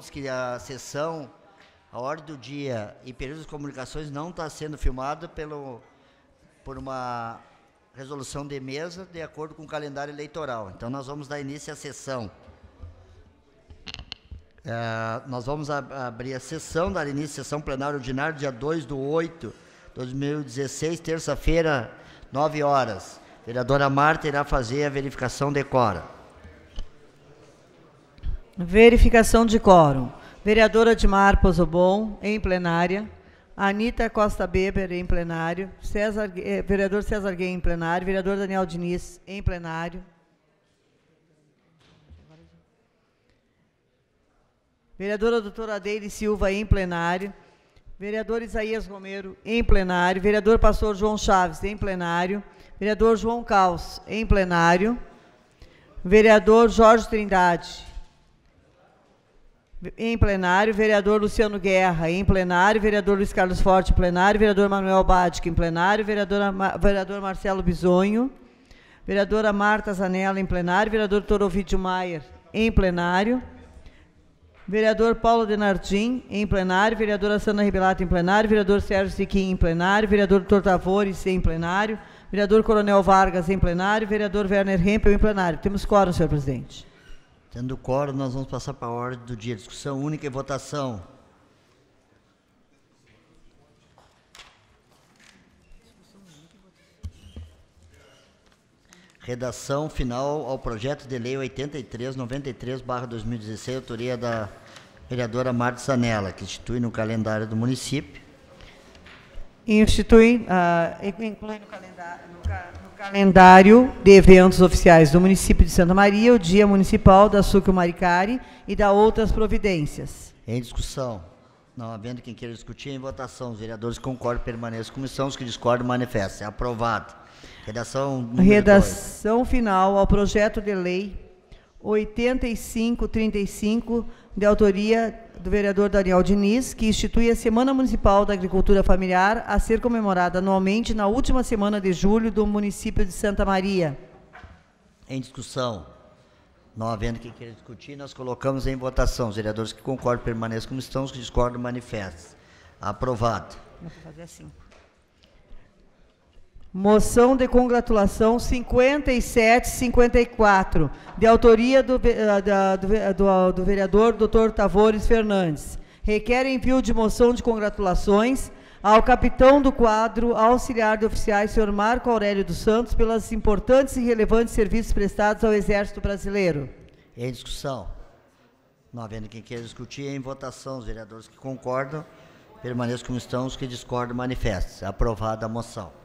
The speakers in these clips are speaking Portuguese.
todos que a sessão, a ordem do dia e período de comunicações não está sendo filmada pelo, por uma resolução de mesa de acordo com o calendário eleitoral. Então, nós vamos dar início à sessão. É, nós vamos ab abrir a sessão, dar início à sessão plenária ordinária, dia 2 do 8 de 2016, terça-feira, 9 horas. A vereadora Marta irá fazer a verificação de cora. Verificação de quórum. Vereadora Dimar Pozobon, em plenária. Anitta Costa Beber, em plenário. César, eh, vereador César Gay, em plenário. Vereador Daniel Diniz, em plenário. Vereadora doutora Deire Silva, em plenário. Vereador Isaías Romero, em plenário. Vereador pastor João Chaves, em plenário. Vereador João Caos, em plenário. Vereador Jorge Trindade, em plenário, vereador Luciano Guerra. Em plenário, vereador Luiz Carlos Forte. Em plenário, vereador Manuel Badic. Em plenário, vereadora, vereador Marcelo Bisonho. Vereadora Marta Zanella. Em plenário, vereador Torovidio Maier. Em plenário. Vereador Paulo Denardim, em plenário. Vereadora Sandra Ribelato, em plenário. Vereador Sérgio Siquim, em plenário. Vereador Tortavores, em plenário. Vereador Coronel Vargas, em plenário. Vereador Werner Hempel, em plenário. Temos quórum, senhor presidente. Tendo quórum, nós vamos passar para a ordem do dia. Discussão única e votação. Redação final ao projeto de lei 8393-2016, autoria da vereadora Marta Sanella, que institui no calendário do município. Institui, uh, inclui no calendário calendário de eventos oficiais do município de Santa Maria, o Dia Municipal da Sucro Maricari e da outras providências. Em discussão. Não havendo quem queira discutir, em votação. Os vereadores concordam, permaneçam como são. Os que discordam, manifestem. É aprovado. Redação. Redação dois. final ao projeto de lei 8535, de autoria do vereador Daniel Diniz, que institui a Semana Municipal da Agricultura Familiar a ser comemorada anualmente na última semana de julho do município de Santa Maria. Em discussão. Não havendo quem queira discutir, nós colocamos em votação. Os vereadores que concordam permaneçam como estão, os que discordam manifestam. Aprovado. Vou fazer assim. Moção de congratulação 5754, de autoria do, ah, da, do, ah, do, ah, do vereador Dr. Tavores Fernandes. Requer envio de moção de congratulações ao capitão do quadro auxiliar de oficiais, senhor Marco Aurélio dos Santos, pelas importantes e relevantes serviços prestados ao Exército Brasileiro. Em discussão. Não havendo quem queira discutir, em votação, os vereadores que concordam, permaneçam como estão, os que discordam, manifestem. Aprovada a moção.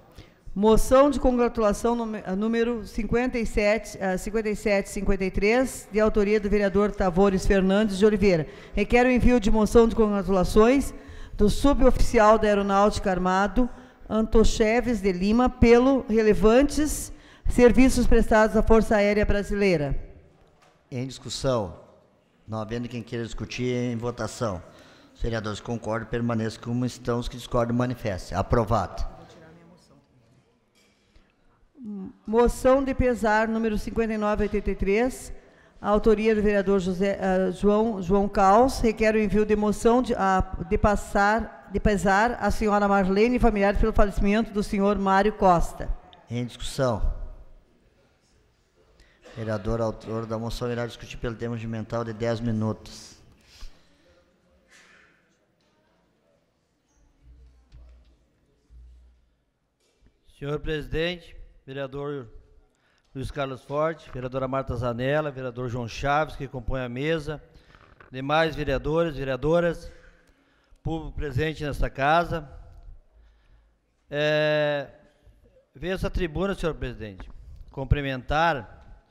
Moção de congratulação ah, número 57, 5753, ah, de autoria do vereador Tavores Fernandes de Oliveira. Requer o envio de moção de congratulações do suboficial da Aeronáutica Armado, Antocheves de Lima, pelo relevantes serviços prestados à Força Aérea Brasileira. Em discussão. Não havendo quem queira discutir, em votação. Os vereadores concordam, permaneçam como estão, os que discordam, manifestem. Aprovado. Moção de pesar número 5983, autoria do vereador José, uh, João, João Caos, requer o envio de moção de, uh, de, passar, de pesar a senhora Marlene e familiares pelo falecimento do senhor Mário Costa. Em discussão. Vereador, autor da moção, irá discutir pelo tempo de mental de 10 minutos. Senhor presidente, vereador Luiz Carlos Forte, vereadora Marta Zanella, vereador João Chaves, que compõe a mesa, demais vereadores, vereadoras, público presente nesta casa. É, veio essa tribuna, senhor presidente, cumprimentar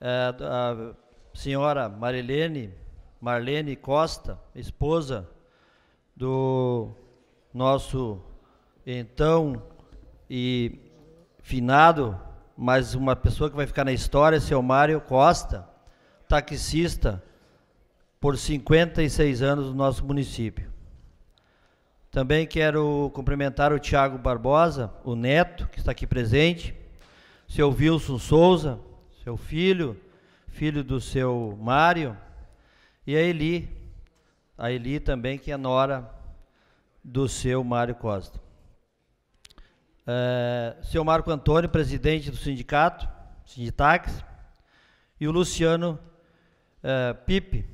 é, a senhora Marilene, Marlene Costa, esposa do nosso então e finado, mas uma pessoa que vai ficar na história, seu Mário Costa, taxista, por 56 anos do nosso município. Também quero cumprimentar o Tiago Barbosa, o neto, que está aqui presente, seu Wilson Souza, seu filho, filho do seu Mário, e a Eli, a Eli também, que é nora do seu Mário Costa. É, eh, seu Marco Antônio, presidente do sindicato, Sinditax, e o Luciano é, Pipe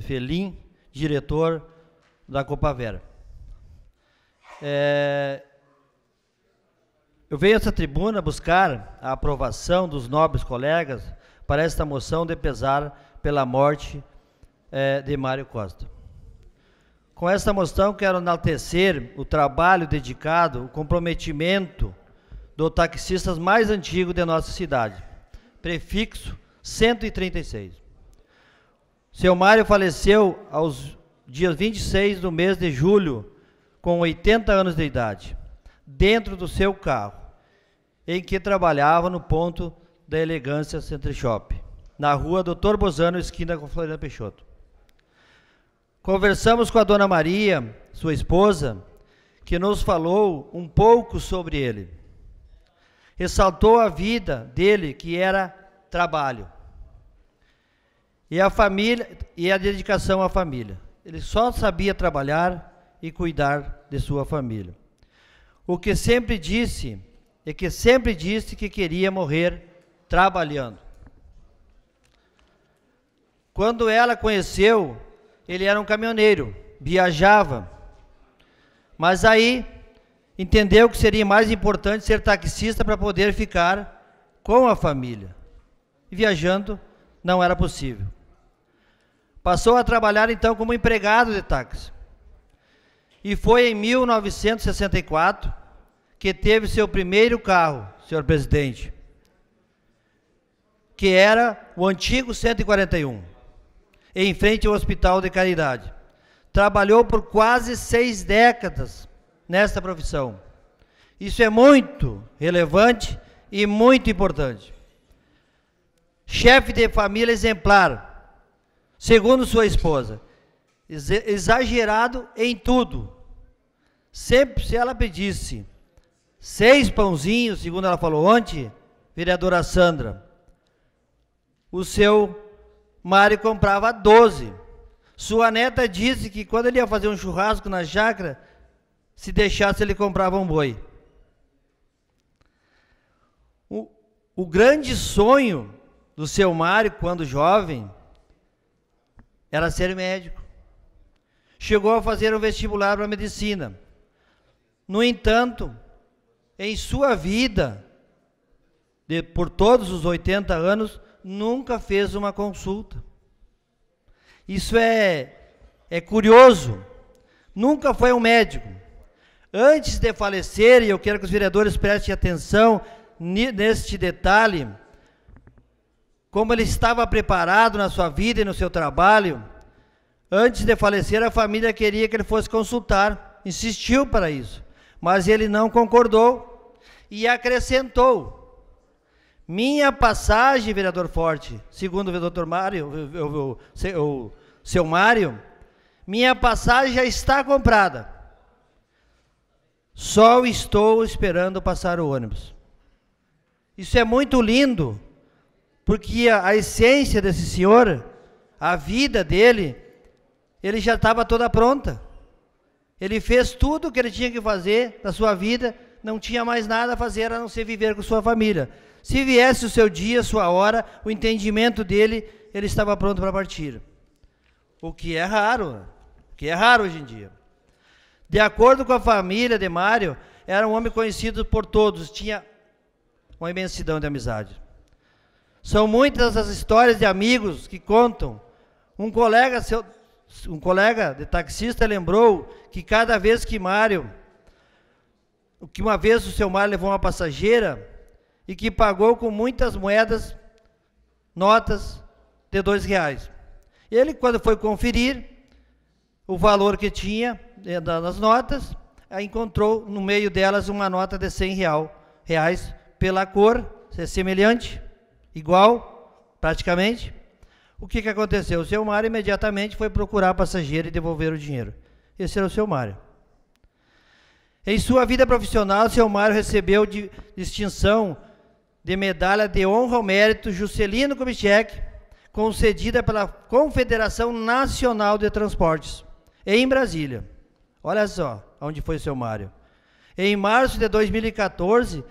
Felim, diretor da Copavera. É, eh, eu venho a essa tribuna buscar a aprovação dos nobres colegas para esta moção de pesar pela morte é, de Mário Costa. Com esta moção, quero enaltecer o trabalho dedicado, o comprometimento do taxista mais antigo de nossa cidade, prefixo 136. Seu Mário faleceu aos dias 26 do mês de julho, com 80 anos de idade, dentro do seu carro, em que trabalhava no ponto da Elegância Center Shop, na rua Doutor Bozano, esquina com Floriano Peixoto. Conversamos com a dona Maria, sua esposa, que nos falou um pouco sobre ele. Ressaltou a vida dele, que era trabalho. E a família e a dedicação à família. Ele só sabia trabalhar e cuidar de sua família. O que sempre disse é que sempre disse que queria morrer trabalhando. Quando ela conheceu ele era um caminhoneiro, viajava. Mas aí entendeu que seria mais importante ser taxista para poder ficar com a família. Viajando não era possível. Passou a trabalhar então como empregado de táxi. E foi em 1964 que teve seu primeiro carro, senhor presidente, que era o antigo 141 em frente ao Hospital de Caridade. Trabalhou por quase seis décadas nesta profissão. Isso é muito relevante e muito importante. Chefe de família exemplar, segundo sua esposa, exagerado em tudo. Sempre se ela pedisse seis pãozinhos, segundo ela falou ontem, vereadora Sandra, o seu Mário comprava 12. Sua neta disse que quando ele ia fazer um churrasco na chácara, se deixasse ele comprava um boi. O, o grande sonho do seu Mário, quando jovem, era ser médico. Chegou a fazer um vestibular para medicina. No entanto, em sua vida, de, por todos os 80 anos, nunca fez uma consulta. Isso é, é curioso. Nunca foi um médico. Antes de falecer, e eu quero que os vereadores prestem atenção neste detalhe, como ele estava preparado na sua vida e no seu trabalho, antes de falecer, a família queria que ele fosse consultar, insistiu para isso, mas ele não concordou e acrescentou minha passagem, vereador Forte, segundo o doutor Mário, o, o, o, o seu Mário, minha passagem já está comprada. Só estou esperando passar o ônibus. Isso é muito lindo, porque a, a essência desse senhor, a vida dele, ele já estava toda pronta. Ele fez tudo o que ele tinha que fazer na sua vida, não tinha mais nada a fazer a não ser viver com sua família. Se viesse o seu dia, sua hora, o entendimento dele, ele estava pronto para partir. O que é raro, o que é raro hoje em dia. De acordo com a família de Mário, era um homem conhecido por todos, tinha uma imensidão de amizade. São muitas as histórias de amigos que contam. Um colega, seu, um colega de taxista lembrou que cada vez que Mário, que uma vez o seu Mário levou uma passageira e que pagou com muitas moedas, notas de dois reais. Ele, quando foi conferir o valor que tinha eh, das notas, encontrou no meio delas uma nota de 100 real, reais pela cor, é semelhante, igual, praticamente. O que, que aconteceu? O seu Mário imediatamente foi procurar a passageira e devolver o dinheiro. Esse era o seu Mário. Em sua vida profissional, o seu Mário recebeu de distinção de medalha de honra ao mérito Juscelino Kubitschek, concedida pela Confederação Nacional de Transportes, em Brasília. Olha só onde foi o seu Mário. Em março de 2014,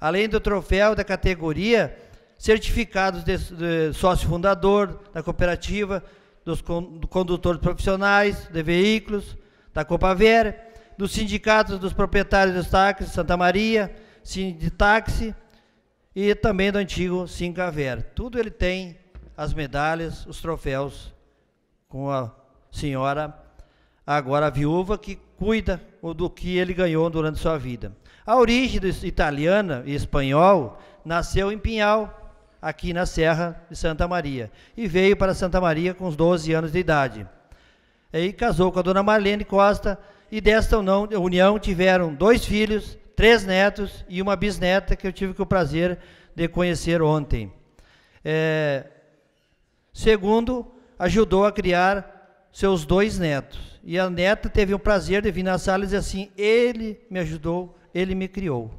além do troféu da categoria, certificados de, de sócio fundador da cooperativa, dos con, do condutores profissionais de veículos, da Vera, dos sindicatos dos proprietários dos táxis Santa Maria, Táxi, e também do antigo Singaver. Tudo ele tem, as medalhas, os troféus, com a senhora, agora a viúva, que cuida do que ele ganhou durante sua vida. A origem italiana e espanhol nasceu em Pinhal, aqui na Serra de Santa Maria, e veio para Santa Maria com os 12 anos de idade. E casou com a dona Marlene Costa, e desta união tiveram dois filhos, três netos e uma bisneta que eu tive o prazer de conhecer ontem. É, segundo, ajudou a criar seus dois netos. E a neta teve o prazer de vir na sala e dizer assim: ele me ajudou, ele me criou.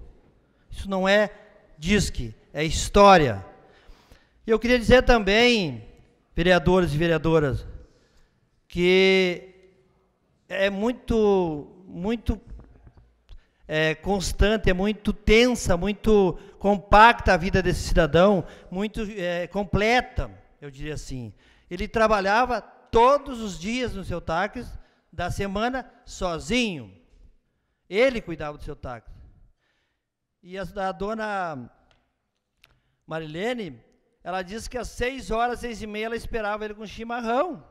Isso não é disque, é história. E eu queria dizer também, vereadores e vereadoras, que é muito, muito é, constante, é muito tensa, muito compacta a vida desse cidadão, muito é, completa, eu diria assim. Ele trabalhava todos os dias no seu táxi, da semana, sozinho. Ele cuidava do seu táxi. E a, a dona Marilene, ela disse que às seis horas, seis e meia, ela esperava ele com chimarrão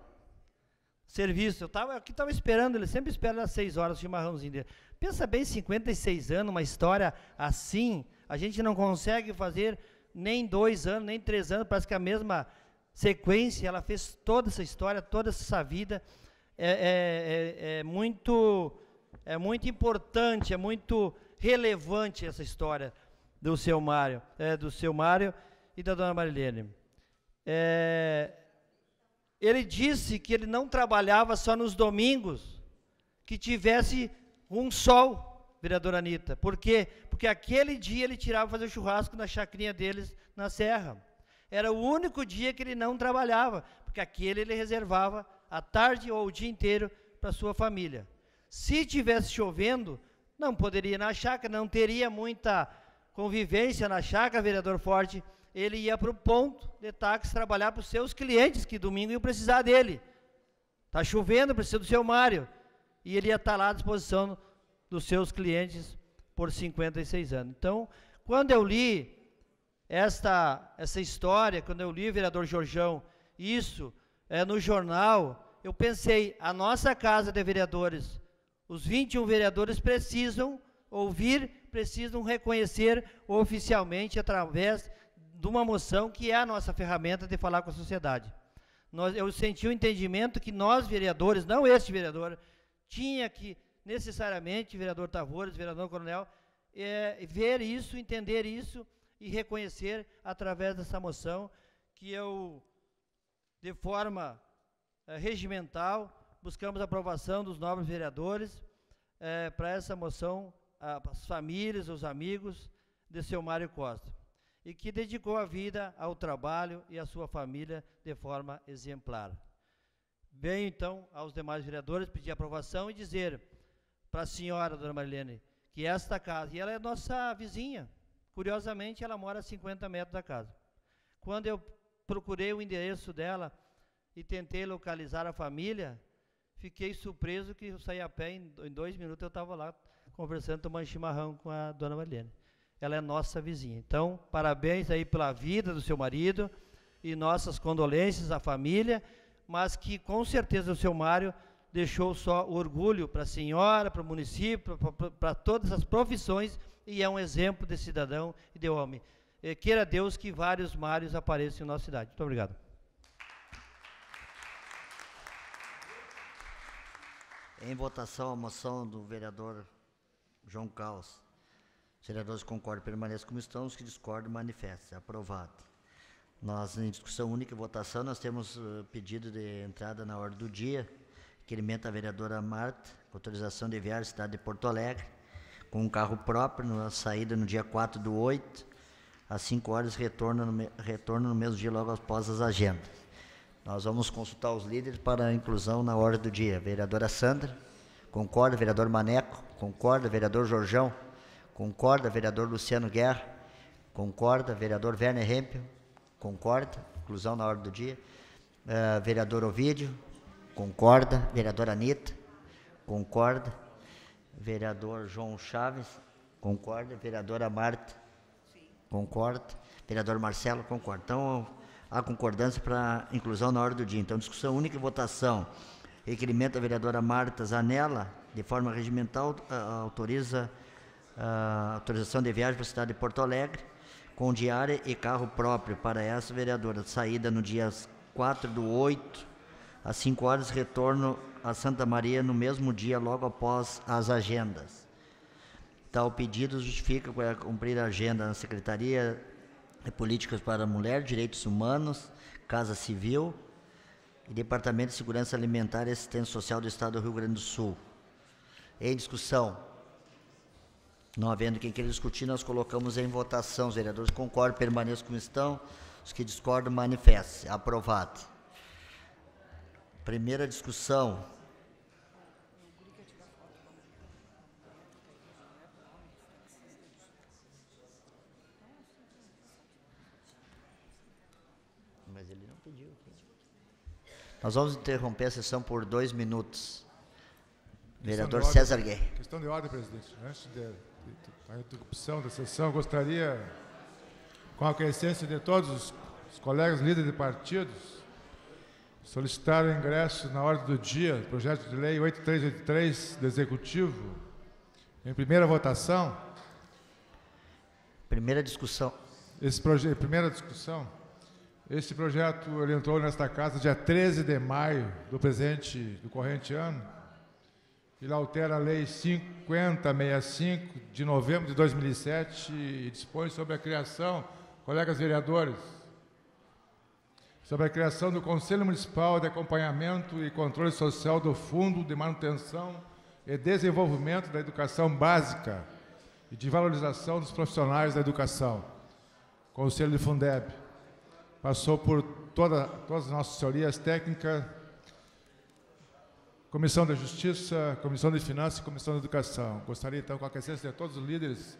serviço. Eu tava, aqui estava esperando, ele sempre espera às seis horas o chimarrãozinho dele. Pensa bem, 56 anos, uma história assim, a gente não consegue fazer nem dois anos, nem três anos, parece que é a mesma sequência, ela fez toda essa história, toda essa vida. É, é, é, é muito, é muito importante, é muito relevante essa história do seu Mário, é, do seu Mário e da dona Marilene. É, ele disse que ele não trabalhava só nos domingos, que tivesse um sol, vereadora Anitta. Por quê? Porque aquele dia ele tirava fazer o churrasco na chacrinha deles na serra. Era o único dia que ele não trabalhava, porque aquele ele reservava a tarde ou o dia inteiro para sua família. Se tivesse chovendo, não poderia ir na chácara, não teria muita convivência na chácara, vereador Forte. Ele ia para o ponto de táxi trabalhar para os seus clientes, que domingo iam precisar dele. Está chovendo, precisa do seu Mário e ele ia estar tá lá à disposição dos seus clientes por 56 anos. Então, quando eu li esta, essa história, quando eu li, vereador Jorjão, isso é, no jornal, eu pensei, a nossa Casa de Vereadores, os 21 vereadores precisam ouvir, precisam reconhecer oficialmente através de uma moção que é a nossa ferramenta de falar com a sociedade. Nós, eu senti o um entendimento que nós, vereadores, não este vereador, tinha que necessariamente, vereador Tavores, vereador Coronel, é, ver isso, entender isso e reconhecer através dessa moção que eu, de forma é, regimental, buscamos a aprovação dos novos vereadores é, para essa moção, a, as famílias, os amigos de seu Mário Costa, e que dedicou a vida ao trabalho e à sua família de forma exemplar. Venho então aos demais vereadores pedir aprovação e dizer para a senhora, dona Marilene, que esta casa, e ela é nossa vizinha, curiosamente ela mora a 50 metros da casa. Quando eu procurei o endereço dela e tentei localizar a família, fiquei surpreso que eu saí a pé, em, em dois minutos eu estava lá conversando, tomando chimarrão com a dona Marilene. Ela é nossa vizinha. Então, parabéns aí pela vida do seu marido e nossas condolências à família mas que com certeza o seu Mário deixou só orgulho para a senhora, para o município, para todas as profissões e é um exemplo de cidadão e de homem. Eh, queira Deus que vários Mários apareçam em nossa cidade. Muito obrigado. Em votação a moção do vereador João Caos. Os vereadores concordam permaneçam como estão, os que discordam manifestem. Aprovado. Nós, em discussão única e votação, nós temos uh, pedido de entrada na ordem do dia, requerimento da vereadora Marta, autorização de viagem à cidade de Porto Alegre, com um carro próprio, na saída no dia 4 do 8, às 5 horas, retorna no, retorno no mesmo dia, logo após as agendas. Nós vamos consultar os líderes para a inclusão na ordem do dia. Vereadora Sandra, concorda, vereador Maneco, concorda, vereador Jorjão, concorda, vereador Luciano Guerra, concorda, vereador Werner Hempel, concorda. Inclusão na hora do dia. Uh, vereador Ovídio, concorda. Vereadora Anitta, concorda. Vereador João Chaves, concorda. Vereadora Marta, Sim. concorda. Vereador Marcelo, concorda. Então, a concordância para inclusão na hora do dia. Então, discussão única e votação. Requerimento da vereadora Marta Zanella, de forma regimental, ah, autoriza a uh, autorização de viagem para a cidade de Porto Alegre com diária e carro próprio para essa vereadora. Saída no dia 4 do 8, às 5 horas, retorno a Santa Maria no mesmo dia, logo após as agendas. Tal tá, pedido justifica para cumprir a agenda na Secretaria de Políticas para a Mulher, Direitos Humanos, Casa Civil e Departamento de Segurança Alimentar e Assistência Social do Estado do Rio Grande do Sul. Em discussão. Não havendo quem queira discutir, nós colocamos em votação. Os vereadores concordam, permaneçam como estão. Os que discordam, manifestem. Aprovado. Primeira discussão. Mas ele não pediu. Nós vamos interromper a sessão por dois minutos. Vereador César Guerra. Questão de ordem, presidente. Antes de a interrupção da sessão, gostaria, com a conhecência de todos os, os colegas líderes de partidos, solicitar o ingresso na ordem do dia do projeto de lei 8383 do Executivo, em primeira votação. Primeira discussão. Esse projeto, primeira discussão. Este projeto ele entrou nesta casa dia 13 de maio do presente, do corrente ano ele altera a Lei 5065, de novembro de 2007, e dispõe sobre a criação, colegas vereadores, sobre a criação do Conselho Municipal de Acompanhamento e Controle Social do Fundo de Manutenção e Desenvolvimento da Educação Básica e de Valorização dos Profissionais da Educação. Conselho de Fundeb. Passou por toda, todas as nossas teorias técnicas, Comissão da Justiça, Comissão de Finanças e Comissão da Educação. Gostaria, então, com a presença de todos os líderes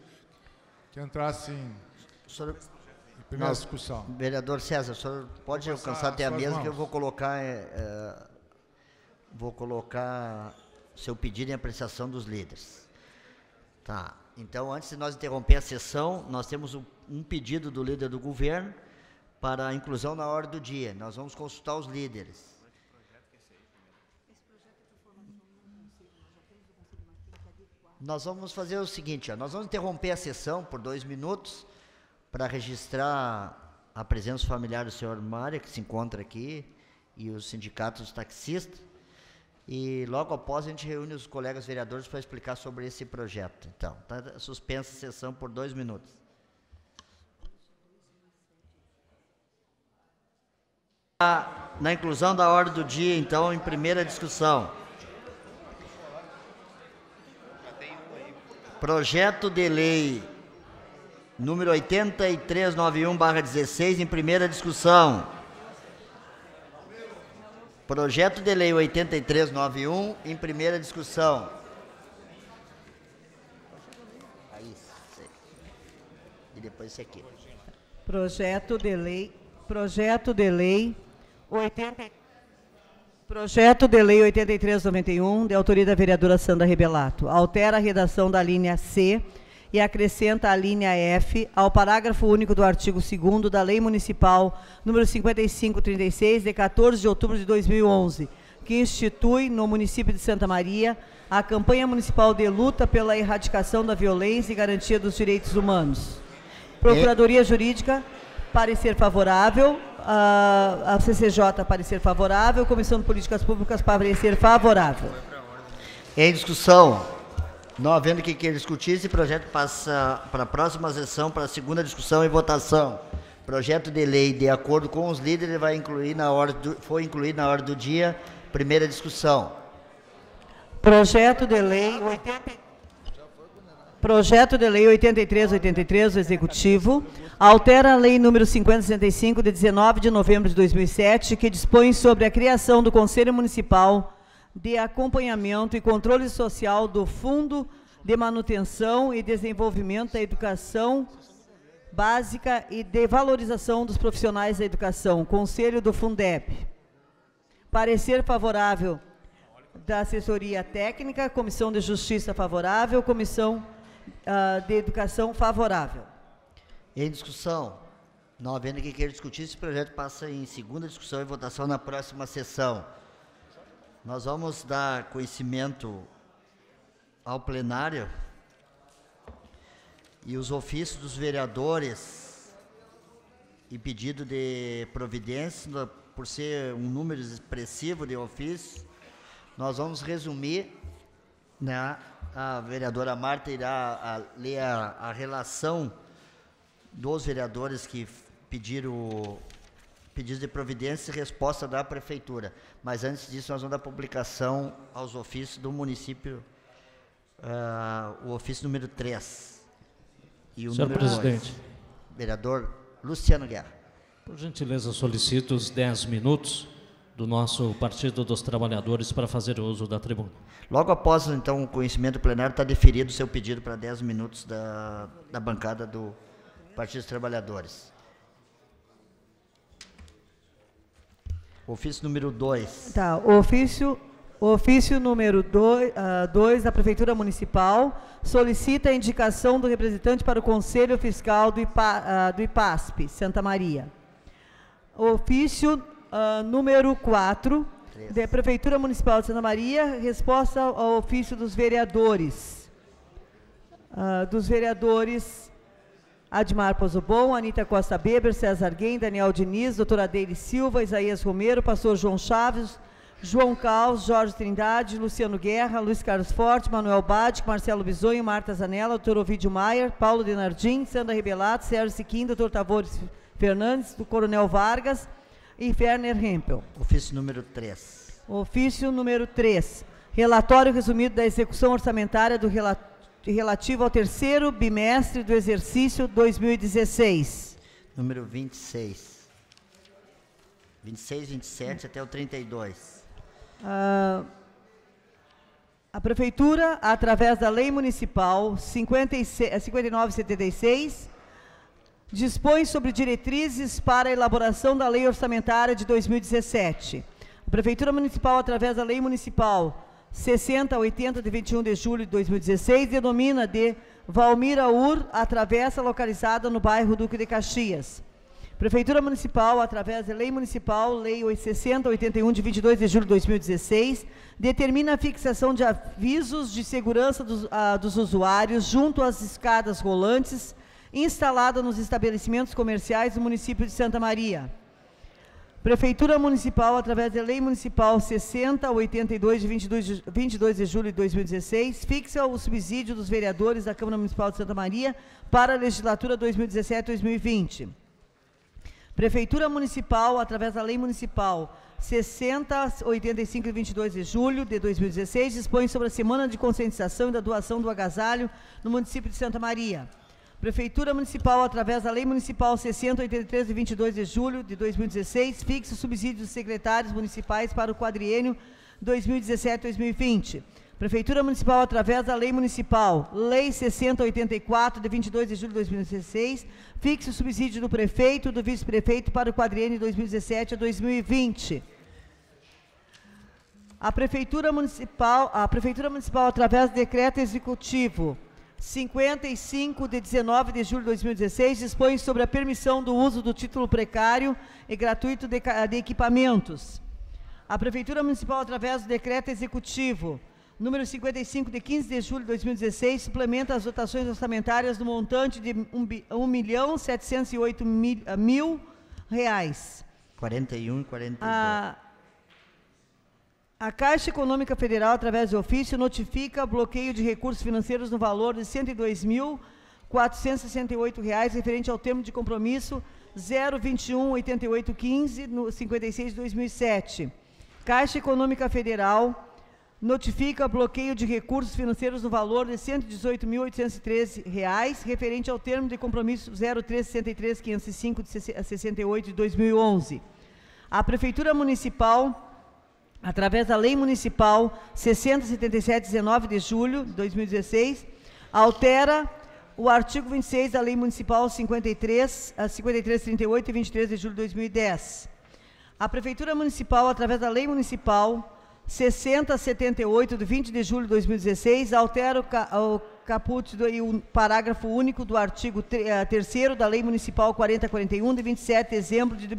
que entrassem senhor... em primeira Não, discussão. Vereador César, o senhor pode alcançar até a mesa mãos. que eu vou colocar, é, é, vou colocar seu pedido em apreciação dos líderes. Tá. Então, antes de nós interromper a sessão, nós temos um, um pedido do líder do governo para a inclusão na hora do dia. Nós vamos consultar os líderes. nós vamos fazer o seguinte: ó, nós vamos interromper a sessão por dois minutos para registrar a presença familiar do senhor Mário, que se encontra aqui, e os sindicatos taxistas. E logo após a gente reúne os colegas vereadores para explicar sobre esse projeto. Então, está suspensa a sessão por dois minutos. Na inclusão da ordem do dia, então, em primeira discussão. Projeto de lei número 8391/16 em primeira discussão. Projeto de lei 8391 em primeira discussão. E depois esse aqui. Projeto de lei, projeto de lei 83 Projeto de Lei 8391, de autoria da vereadora Sandra Rebelato, altera a redação da linha C e acrescenta a linha F ao parágrafo único do artigo 2 da Lei Municipal número 5536, de 14 de outubro de 2011, que institui no município de Santa Maria a campanha municipal de luta pela erradicação da violência e garantia dos direitos humanos. É. Procuradoria Jurídica, parecer favorável a, a CCJ parecer favorável, Comissão de Políticas Públicas parecer favorável. Em discussão, não havendo que queira discutir, esse projeto passa para a próxima sessão, para a segunda discussão e votação. Projeto de lei, de acordo com os líderes, vai incluir na hora do, foi incluído na hora do dia, primeira discussão. Projeto de lei 83. Projeto de Lei 8383 do Executivo altera a Lei número 5065 de 19 de novembro de 2007, que dispõe sobre a criação do Conselho Municipal de Acompanhamento e Controle Social do Fundo de Manutenção e Desenvolvimento da Educação Básica e de Valorização dos Profissionais da Educação, Conselho do Fundeb. Parecer favorável da Assessoria Técnica, Comissão de Justiça favorável, Comissão uh, de educação favorável. Em discussão, não havendo quem queira discutir, esse projeto passa em segunda discussão e votação na próxima sessão. Nós vamos dar conhecimento ao plenário e os ofícios dos vereadores e pedido de providência, por ser um número expressivo de ofícios, nós vamos resumir né, a vereadora Marta irá a, ler a, a, relação dos vereadores que pediram pedidos de providência e resposta da prefeitura. Mas antes disso, nós vamos dar publicação aos ofícios do município, uh, o ofício número 3 e o Senhor número presidente. Vereador Luciano Guerra. Por gentileza, solicito os 10 minutos do nosso Partido dos Trabalhadores para fazer uso da tribuna. Logo após, então, o conhecimento plenário, está deferido o seu pedido para 10 minutos da, da bancada do Partido dos Trabalhadores. Ofício número 2. Tá, o ofício, ofício número 2 uh, ah, da Prefeitura Municipal solicita a indicação do representante para o Conselho Fiscal do, IPA, uh, ah, do IPASP, Santa Maria. O ofício uh, número 4, da Prefeitura Municipal de Santa Maria, resposta ao ofício dos vereadores. Uh, dos vereadores Admar Pozobon, Anitta Costa Beber, César Guem, Daniel Diniz, doutora Adeire Silva, Isaías Romero, pastor João Chaves, João Caos, Jorge Trindade, Luciano Guerra, Luiz Carlos Forte, Manuel Badic, Marcelo Bisonho, Marta Zanella, doutor Ovidio Maier, Paulo Denardim, Sandra Rebelato, Sérgio Siquim, doutor Tavores Fernandes, do Coronel Vargas, e Werner Hempel. Ofício número 3. Ofício número 3. Relatório resumido da execução orçamentária do rel relativo ao terceiro bimestre do exercício 2016. Número 26. 26, 27 até o 32. Ah, a Prefeitura, através da Lei Municipal 5976, dispõe sobre diretrizes para a elaboração da Lei Orçamentária de 2017. A Prefeitura Municipal, através da Lei Municipal 6080, de 21 de julho de 2016, denomina de Valmira Ur, a travessa localizada no bairro Duque de Caxias. Prefeitura Municipal, através da Lei Municipal, Lei 6081, de 22 de julho de 2016, determina a fixação de avisos de segurança dos, ah, dos usuários junto às escadas rolantes, instalada nos estabelecimentos comerciais do município de Santa Maria. Prefeitura Municipal, através da Lei Municipal 6082, de 22, 22 de julho de 2016, fixa o subsídio dos vereadores da Câmara Municipal de Santa Maria para a legislatura 2017-2020. Prefeitura Municipal, através da Lei Municipal 6085, de 22 de julho de 2016, dispõe sobre a Semana de Conscientização e da Doação do Agasalho no município de Santa Maria. Prefeitura Municipal, através da Lei Municipal 6083, de 22 de julho de 2016, fixa o subsídio dos secretários municipais para o quadriênio 2017-2020. Prefeitura Municipal, através da Lei Municipal, Lei 6084, de 22 de julho de 2016, fixa o subsídio do prefeito e do vice-prefeito para o quadriênio 2017 a 2020. A Prefeitura Municipal, a Prefeitura Municipal através do decreto executivo 55 de 19 de julho de 2016 dispõe sobre a permissão do uso do título precário e gratuito de, de equipamentos. A Prefeitura Municipal, através do decreto executivo número 55 de 15 de julho de 2016, suplementa as dotações orçamentárias no montante de 1 milhão 708 mil, mil reais. 41 e 42. A, a Caixa Econômica Federal, através do ofício, notifica bloqueio de recursos financeiros no valor de R$ 102.468,00, referente ao termo de compromisso 021-8815-56 de 2007. Caixa Econômica Federal notifica bloqueio de recursos financeiros no valor de R$ 118.813,00, referente ao termo de compromisso 0363505 de 68 de 2011. A Prefeitura Municipal através da Lei Municipal 677, 19 de julho de 2016, altera o artigo 26 da Lei Municipal 53, 5338 e 23 de julho de 2010. A Prefeitura Municipal, através da Lei Municipal 6078, de 20 de julho de 2016, altera o, o caput do, e o parágrafo único do artigo 3 eh, da Lei Municipal 4041, de 27 de dezembro de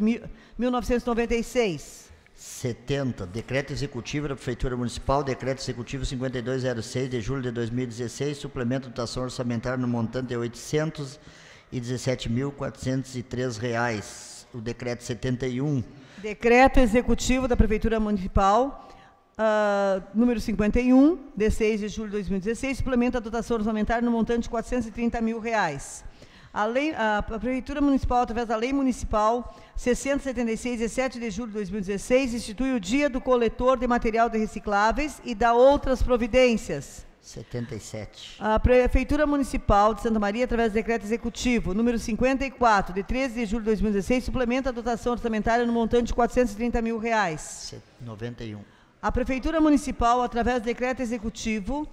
1996. 70, Decreto Executivo da Prefeitura Municipal, Decreto Executivo 5206 de julho de 2016, suplemento dotação orçamentária no montante de R$ 817.403. O Decreto 71. Decreto Executivo da Prefeitura Municipal, uh, número 51, de 6 de julho de 2016, suplementa a dotação orçamentária no montante de R$ 430 mil. Reais. A, lei, a, Prefeitura Municipal, através da Lei Municipal 676, 17 de julho de 2016, institui o Dia do Coletor de Material de Recicláveis e dá outras providências. 77. A Prefeitura Municipal de Santa Maria, através do decreto executivo número 54, de 13 de julho de 2016, suplementa a dotação orçamentária no montante de 430 mil reais. 91. A Prefeitura Municipal, através do decreto executivo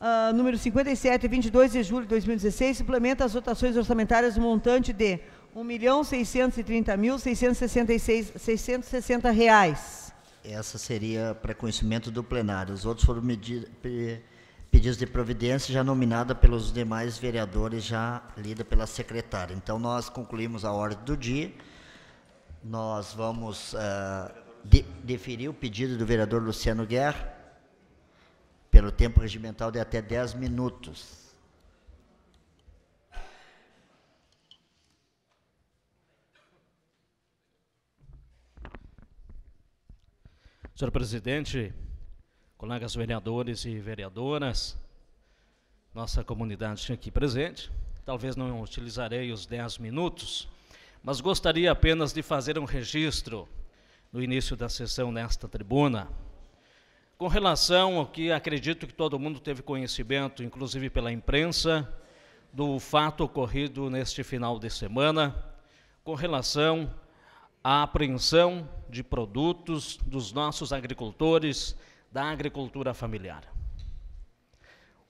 uh, número 57, 22 de julho de 2016, suplementa as dotações orçamentárias no montante de R$ 1.630.660 reais. Essa seria para conhecimento do plenário. Os outros foram pedidos de providência já nominada pelos demais vereadores, já lida pela secretária. Então, nós concluímos a ordem do dia. Nós vamos uh, de, deferir o pedido do vereador Luciano Guerra pelo tempo regimental de até 10 minutos. Senhor presidente, colegas vereadores e vereadoras, nossa comunidade aqui presente, talvez não utilizarei os 10 minutos, mas gostaria apenas de fazer um registro no início da sessão nesta tribuna com relação ao que acredito que todo mundo teve conhecimento, inclusive pela imprensa, do fato ocorrido neste final de semana, com relação à apreensão de produtos dos nossos agricultores da agricultura familiar.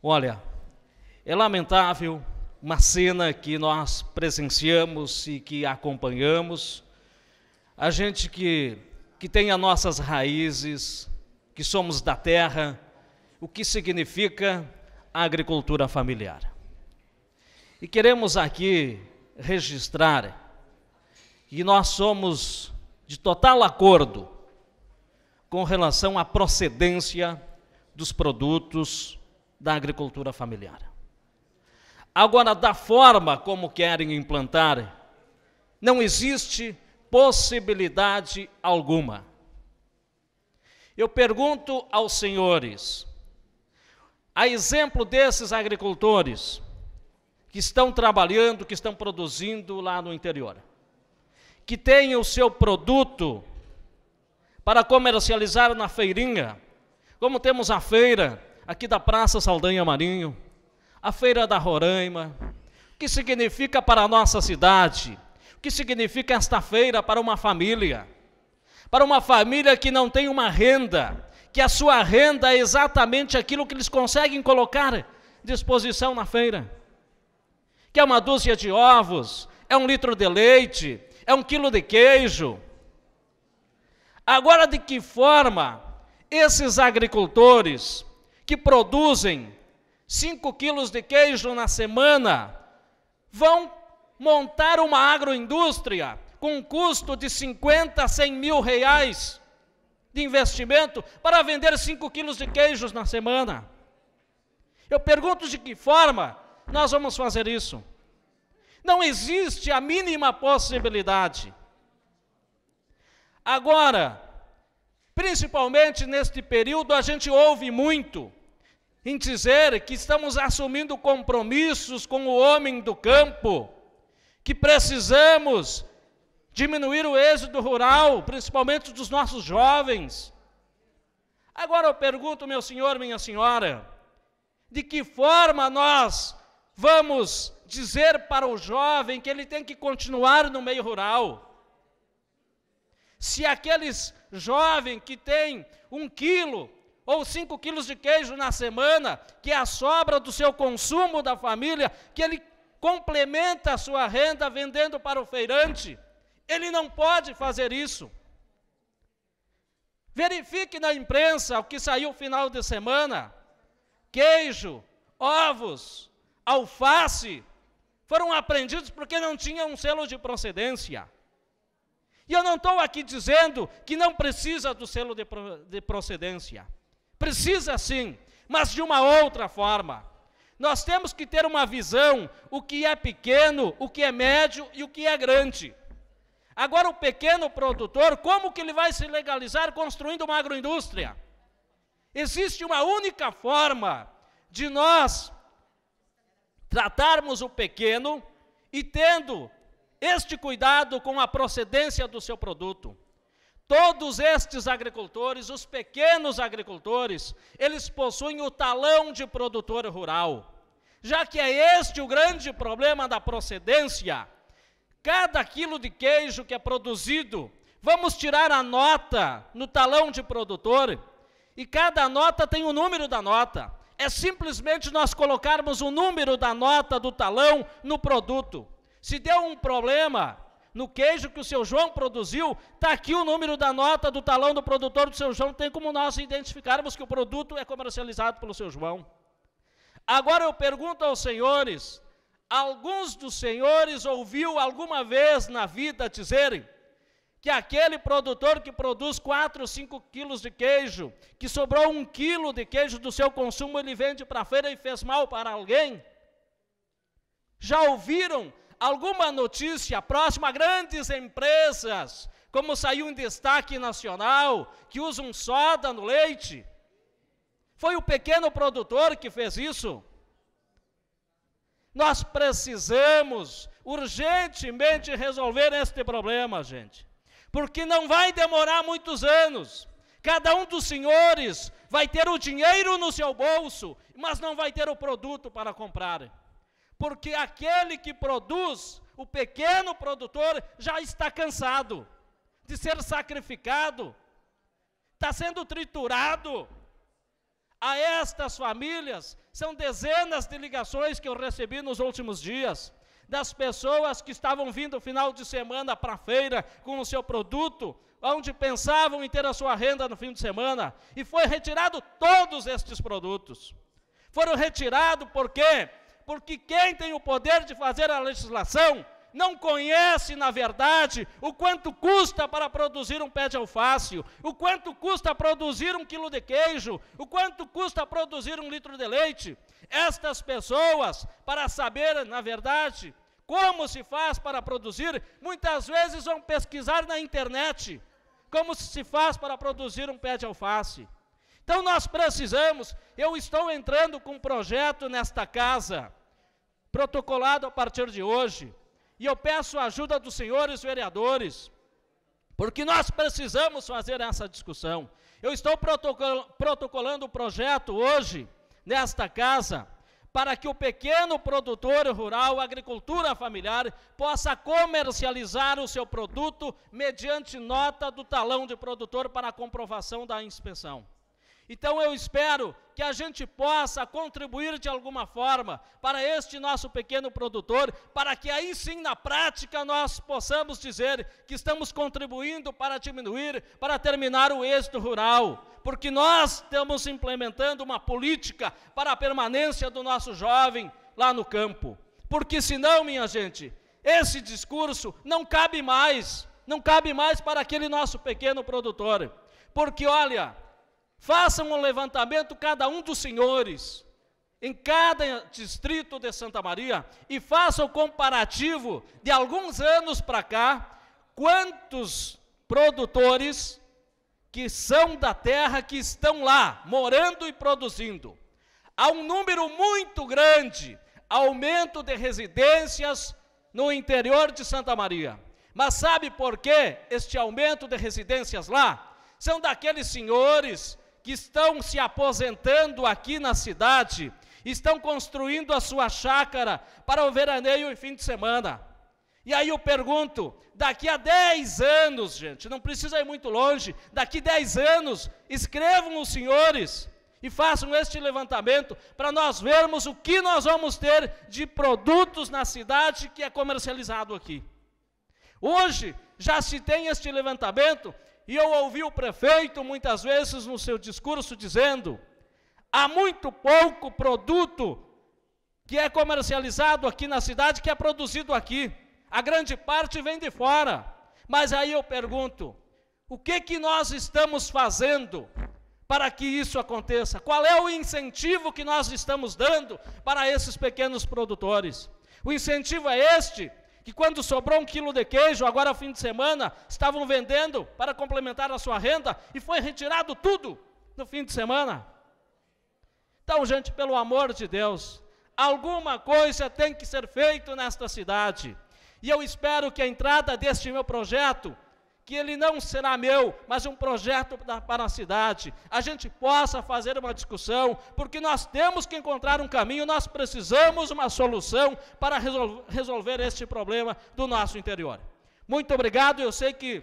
Olha, é lamentável uma cena que nós presenciamos e que acompanhamos. A gente que, que tem as nossas raízes, que somos da terra, o que significa a agricultura familiar. E queremos aqui registrar que nós somos de total acordo com relação à procedência dos produtos da agricultura familiar. Agora, da forma como querem implantar, não existe possibilidade alguma eu pergunto aos senhores, a exemplo desses agricultores que estão trabalhando, que estão produzindo lá no interior, que têm o seu produto para comercializar na feirinha, como temos a feira aqui da Praça Saldanha Marinho, a feira da Roraima, o que significa para a nossa cidade, o que significa esta feira para uma família para uma família que não tem uma renda, que a sua renda é exatamente aquilo que eles conseguem colocar à disposição na feira. Que é uma dúzia de ovos, é um litro de leite, é um quilo de queijo. Agora, de que forma esses agricultores que produzem 5 quilos de queijo na semana vão montar uma agroindústria com um custo de 50 100 mil reais de investimento para vender 5 quilos de queijos na semana. Eu pergunto de que forma nós vamos fazer isso. Não existe a mínima possibilidade. Agora, principalmente neste período, a gente ouve muito em dizer que estamos assumindo compromissos com o homem do campo, que precisamos diminuir o êxodo rural, principalmente dos nossos jovens. Agora eu pergunto, meu senhor, minha senhora, de que forma nós vamos dizer para o jovem que ele tem que continuar no meio rural? Se aqueles jovens que têm um quilo ou cinco quilos de queijo na semana, que é a sobra do seu consumo da família, que ele complementa a sua renda vendendo para o feirante, ele não pode fazer isso. Verifique na imprensa o que saiu final de semana: queijo, ovos, alface, foram apreendidos porque não tinham um selo de procedência. E eu não estou aqui dizendo que não precisa do selo de, de, procedência. Precisa sim, mas de uma outra forma. Nós temos que ter uma visão: o que é pequeno, o que é médio e o que é grande. Agora, o pequeno produtor, como que ele vai se legalizar construindo uma agroindústria? Existe uma única forma de nós tratarmos o pequeno e tendo este cuidado com a procedência do seu produto. Todos estes agricultores, os pequenos agricultores, eles possuem o talão de produtor rural. Já que é este o grande problema da procedência, Cada quilo de queijo que é produzido, vamos tirar a nota no talão de produtor, e cada nota tem o um número da nota. É simplesmente nós colocarmos o número da nota do talão no produto. Se deu um problema, no queijo que o seu João produziu, está aqui o número da nota do talão do produtor do seu João, tem como nós identificarmos que o produto é comercializado pelo seu João. Agora eu pergunto aos senhores, alguns dos senhores ouviu alguma vez na vida dizerem que aquele produtor que produz 4 ou 5 quilos de queijo, que sobrou um quilo de queijo do seu consumo, ele vende para a feira e fez mal para alguém? Já ouviram alguma notícia próxima a grandes empresas, como saiu em destaque nacional, que usam soda no leite? Foi o pequeno produtor que fez isso. Nós precisamos urgentemente resolver este problema, gente, porque não vai demorar muitos anos. Cada um dos senhores vai ter o dinheiro no seu bolso, mas não vai ter o produto para comprar. Porque aquele que produz, o pequeno produtor, já está cansado de ser sacrificado, está sendo triturado, a estas famílias, são dezenas de ligações que eu recebi nos últimos dias, das pessoas que estavam vindo final de semana para a feira com o seu produto, onde pensavam em ter a sua renda no fim de semana, e foi retirado todos estes produtos. Foram retirados por quê? Porque quem tem o poder de fazer a legislação não conhece, na verdade, o quanto custa para produzir um pé de alface, o quanto custa produzir um quilo de queijo, o quanto custa produzir um litro de leite. Estas pessoas, para saber, na verdade, como se faz para produzir, muitas vezes vão pesquisar na internet como se faz para produzir um pé de alface. Então nós precisamos, eu estou entrando com um projeto nesta casa, protocolado a partir de hoje, e eu peço a ajuda dos senhores vereadores, porque nós precisamos fazer essa discussão. Eu estou protocolando o projeto hoje, nesta casa, para que o pequeno produtor rural, agricultura familiar, possa comercializar o seu produto mediante nota do talão de produtor para comprovação da inspeção. Então eu espero que a gente possa contribuir de alguma forma para este nosso pequeno produtor, para que aí sim na prática nós possamos dizer que estamos contribuindo para diminuir, para terminar o êxito rural, porque nós estamos implementando uma política para a permanência do nosso jovem lá no campo. Porque senão, minha gente, esse discurso não cabe mais, não cabe mais para aquele nosso pequeno produtor. Porque olha, Façam um levantamento, cada um dos senhores, em cada distrito de Santa Maria, e façam o comparativo de alguns anos para cá, quantos produtores que são da terra que estão lá, morando e produzindo. Há um número muito grande, aumento de residências no interior de Santa Maria. Mas sabe por que este aumento de residências lá? São daqueles senhores que estão se aposentando aqui na cidade, estão construindo a sua chácara para o veraneio e fim de semana. E aí eu pergunto, daqui a 10 anos, gente, não precisa ir muito longe, daqui 10 anos, escrevam os senhores e façam este levantamento para nós vermos o que nós vamos ter de produtos na cidade que é comercializado aqui. Hoje já se tem este levantamento e eu ouvi o prefeito muitas vezes no seu discurso dizendo: há muito pouco produto que é comercializado aqui na cidade, que é produzido aqui. A grande parte vem de fora. Mas aí eu pergunto: o que que nós estamos fazendo para que isso aconteça? Qual é o incentivo que nós estamos dando para esses pequenos produtores? O incentivo é este que quando sobrou um quilo de queijo, agora fim de semana, estavam vendendo para complementar a sua renda e foi retirado tudo no fim de semana. Então, gente, pelo amor de Deus, alguma coisa tem que ser feito nesta cidade. E eu espero que a entrada deste meu projeto que ele não será meu, mas um projeto para a cidade. A gente possa fazer uma discussão, porque nós temos que encontrar um caminho, nós precisamos uma solução para resol resolver este problema do nosso interior. Muito obrigado, eu sei que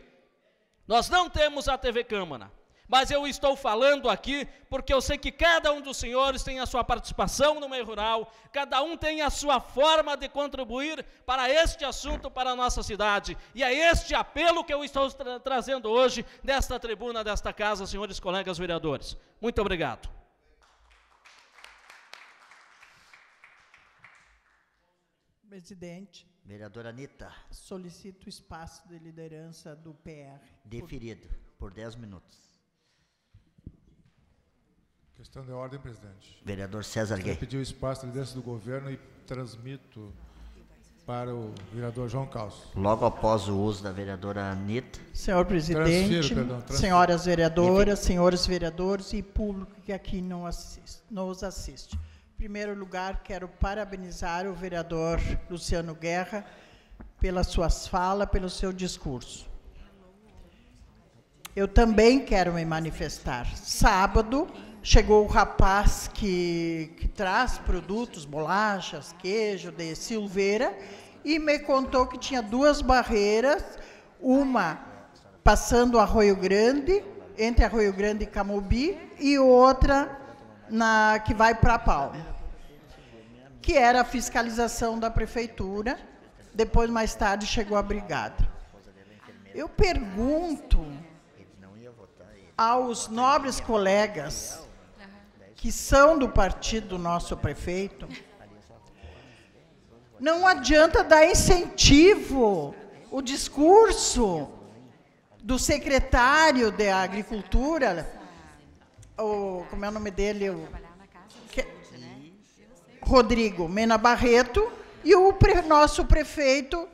nós não temos a TV Câmara mas eu estou falando aqui porque eu sei que cada um dos senhores tem a sua participação no meio rural, cada um tem a sua forma de contribuir para este assunto, para a nossa cidade. E é este apelo que eu estou tra trazendo hoje desta tribuna, desta casa, senhores colegas vereadores. Muito obrigado. Presidente. Vereadora Anitta. Solicito o espaço de liderança do PR. Deferido, por 10 minutos. Questão de ordem, presidente. Vereador César Gay. pediu espaço à do governo e transmito para o vereador João Carlos. Logo após o uso da vereadora Anitta. Senhor presidente, transfiro, perdão, transfiro. senhoras vereadoras, senhores vereadores e público que aqui não assiste, nos assiste. Em primeiro lugar, quero parabenizar o vereador Luciano Guerra pela suas fala, pelo seu discurso. Eu também quero me manifestar. Sábado, chegou o rapaz que, que traz produtos, bolachas, queijo, de Silveira, e me contou que tinha duas barreiras, uma passando Arroio Grande, entre Arroio Grande e Camobi, e outra na que vai para Palma, que era a fiscalização da prefeitura. Depois, mais tarde, chegou a brigada. Eu pergunto aos nobres colegas que são do partido do nosso prefeito, não adianta dar incentivo o discurso do secretário da Agricultura, o, como é o nome dele? O, que, Rodrigo Mena Barreto, e o pre, nosso prefeito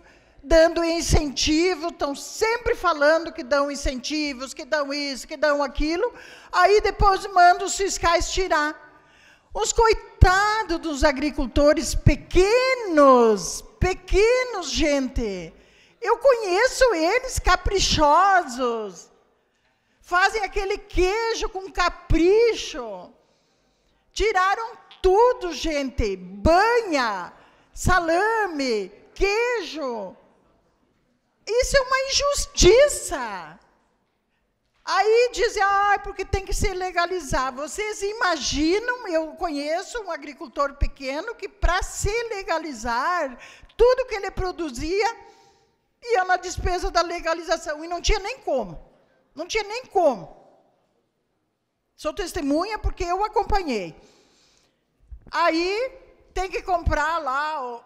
dando incentivo, estão sempre falando que dão incentivos, que dão isso, que dão aquilo, aí depois mandam os fiscais tirar. Os coitados dos agricultores pequenos, pequenos, gente. Eu conheço eles caprichosos. Fazem aquele queijo com capricho. Tiraram tudo, gente. Banha, salame, queijo. Isso é uma injustiça. Aí dizem, ah, é porque tem que se legalizar. Vocês imaginam, eu conheço um agricultor pequeno que, para se legalizar, tudo que ele produzia ia na despesa da legalização. E não tinha nem como. Não tinha nem como. Sou testemunha porque eu acompanhei. Aí tem que comprar lá.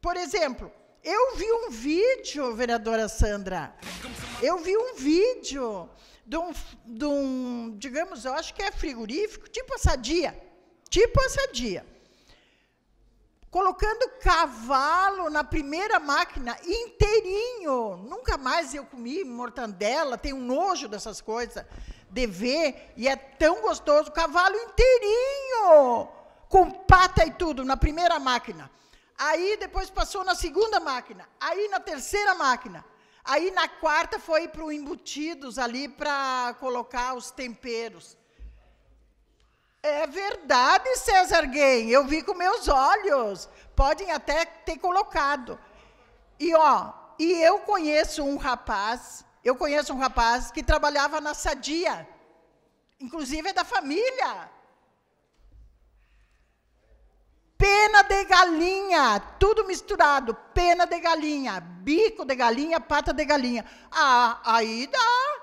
Por exemplo, eu vi um vídeo, vereadora Sandra. Eu vi um vídeo de um, de um digamos, eu acho que é frigorífico, tipo assadia. Tipo assadia. Colocando cavalo na primeira máquina inteirinho. Nunca mais eu comi mortandela, tenho nojo dessas coisas de ver. E é tão gostoso. Cavalo inteirinho, com pata e tudo, na primeira máquina. Aí depois passou na segunda máquina, aí na terceira máquina. Aí na quarta foi para o embutidos ali para colocar os temperos. É verdade, César Gay, eu vi com meus olhos. Podem até ter colocado. E ó, e eu conheço um rapaz, eu conheço um rapaz que trabalhava na Sadia. Inclusive é da família pena de galinha, tudo misturado, pena de galinha, bico de galinha, pata de galinha. Ah, aí dá.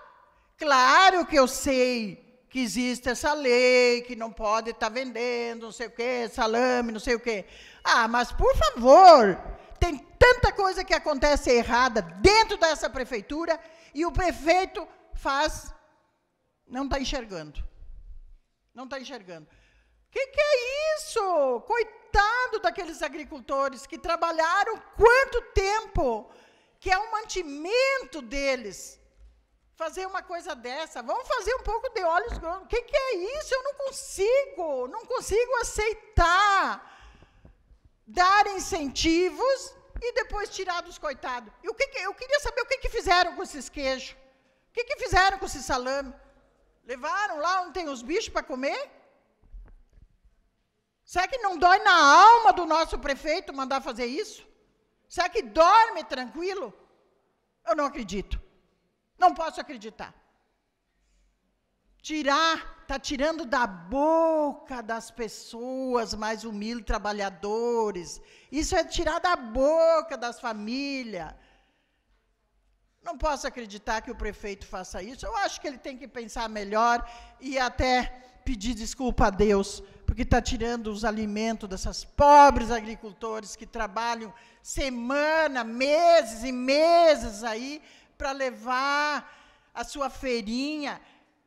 Claro que eu sei que existe essa lei, que não pode estar tá vendendo, não sei o quê, salame, não sei o quê. Ah, mas por favor, tem tanta coisa que acontece errada dentro dessa prefeitura e o prefeito faz, não está enxergando. Não está enxergando. O que, que é isso? Coitado coitado daqueles agricultores que trabalharam quanto tempo, que é o um mantimento deles. Fazer uma coisa dessa, vamos fazer um pouco de óleos grosso. O que, que é isso? Eu não consigo, não consigo aceitar. Dar incentivos e depois tirar dos coitados. E o que, que eu queria saber o que, que fizeram com esses queijos. O que, que fizeram com esse salame? Levaram lá onde tem os bichos para comer? Será que não dói na alma do nosso prefeito mandar fazer isso? Será que dorme tranquilo? Eu não acredito. Não posso acreditar. Tirar, está tirando da boca das pessoas mais humildes, trabalhadores. Isso é tirar da boca das famílias. Não posso acreditar que o prefeito faça isso. Eu acho que ele tem que pensar melhor e até pedir desculpa a Deus porque está tirando os alimentos dessas pobres agricultores que trabalham semana, meses e meses aí para levar a sua feirinha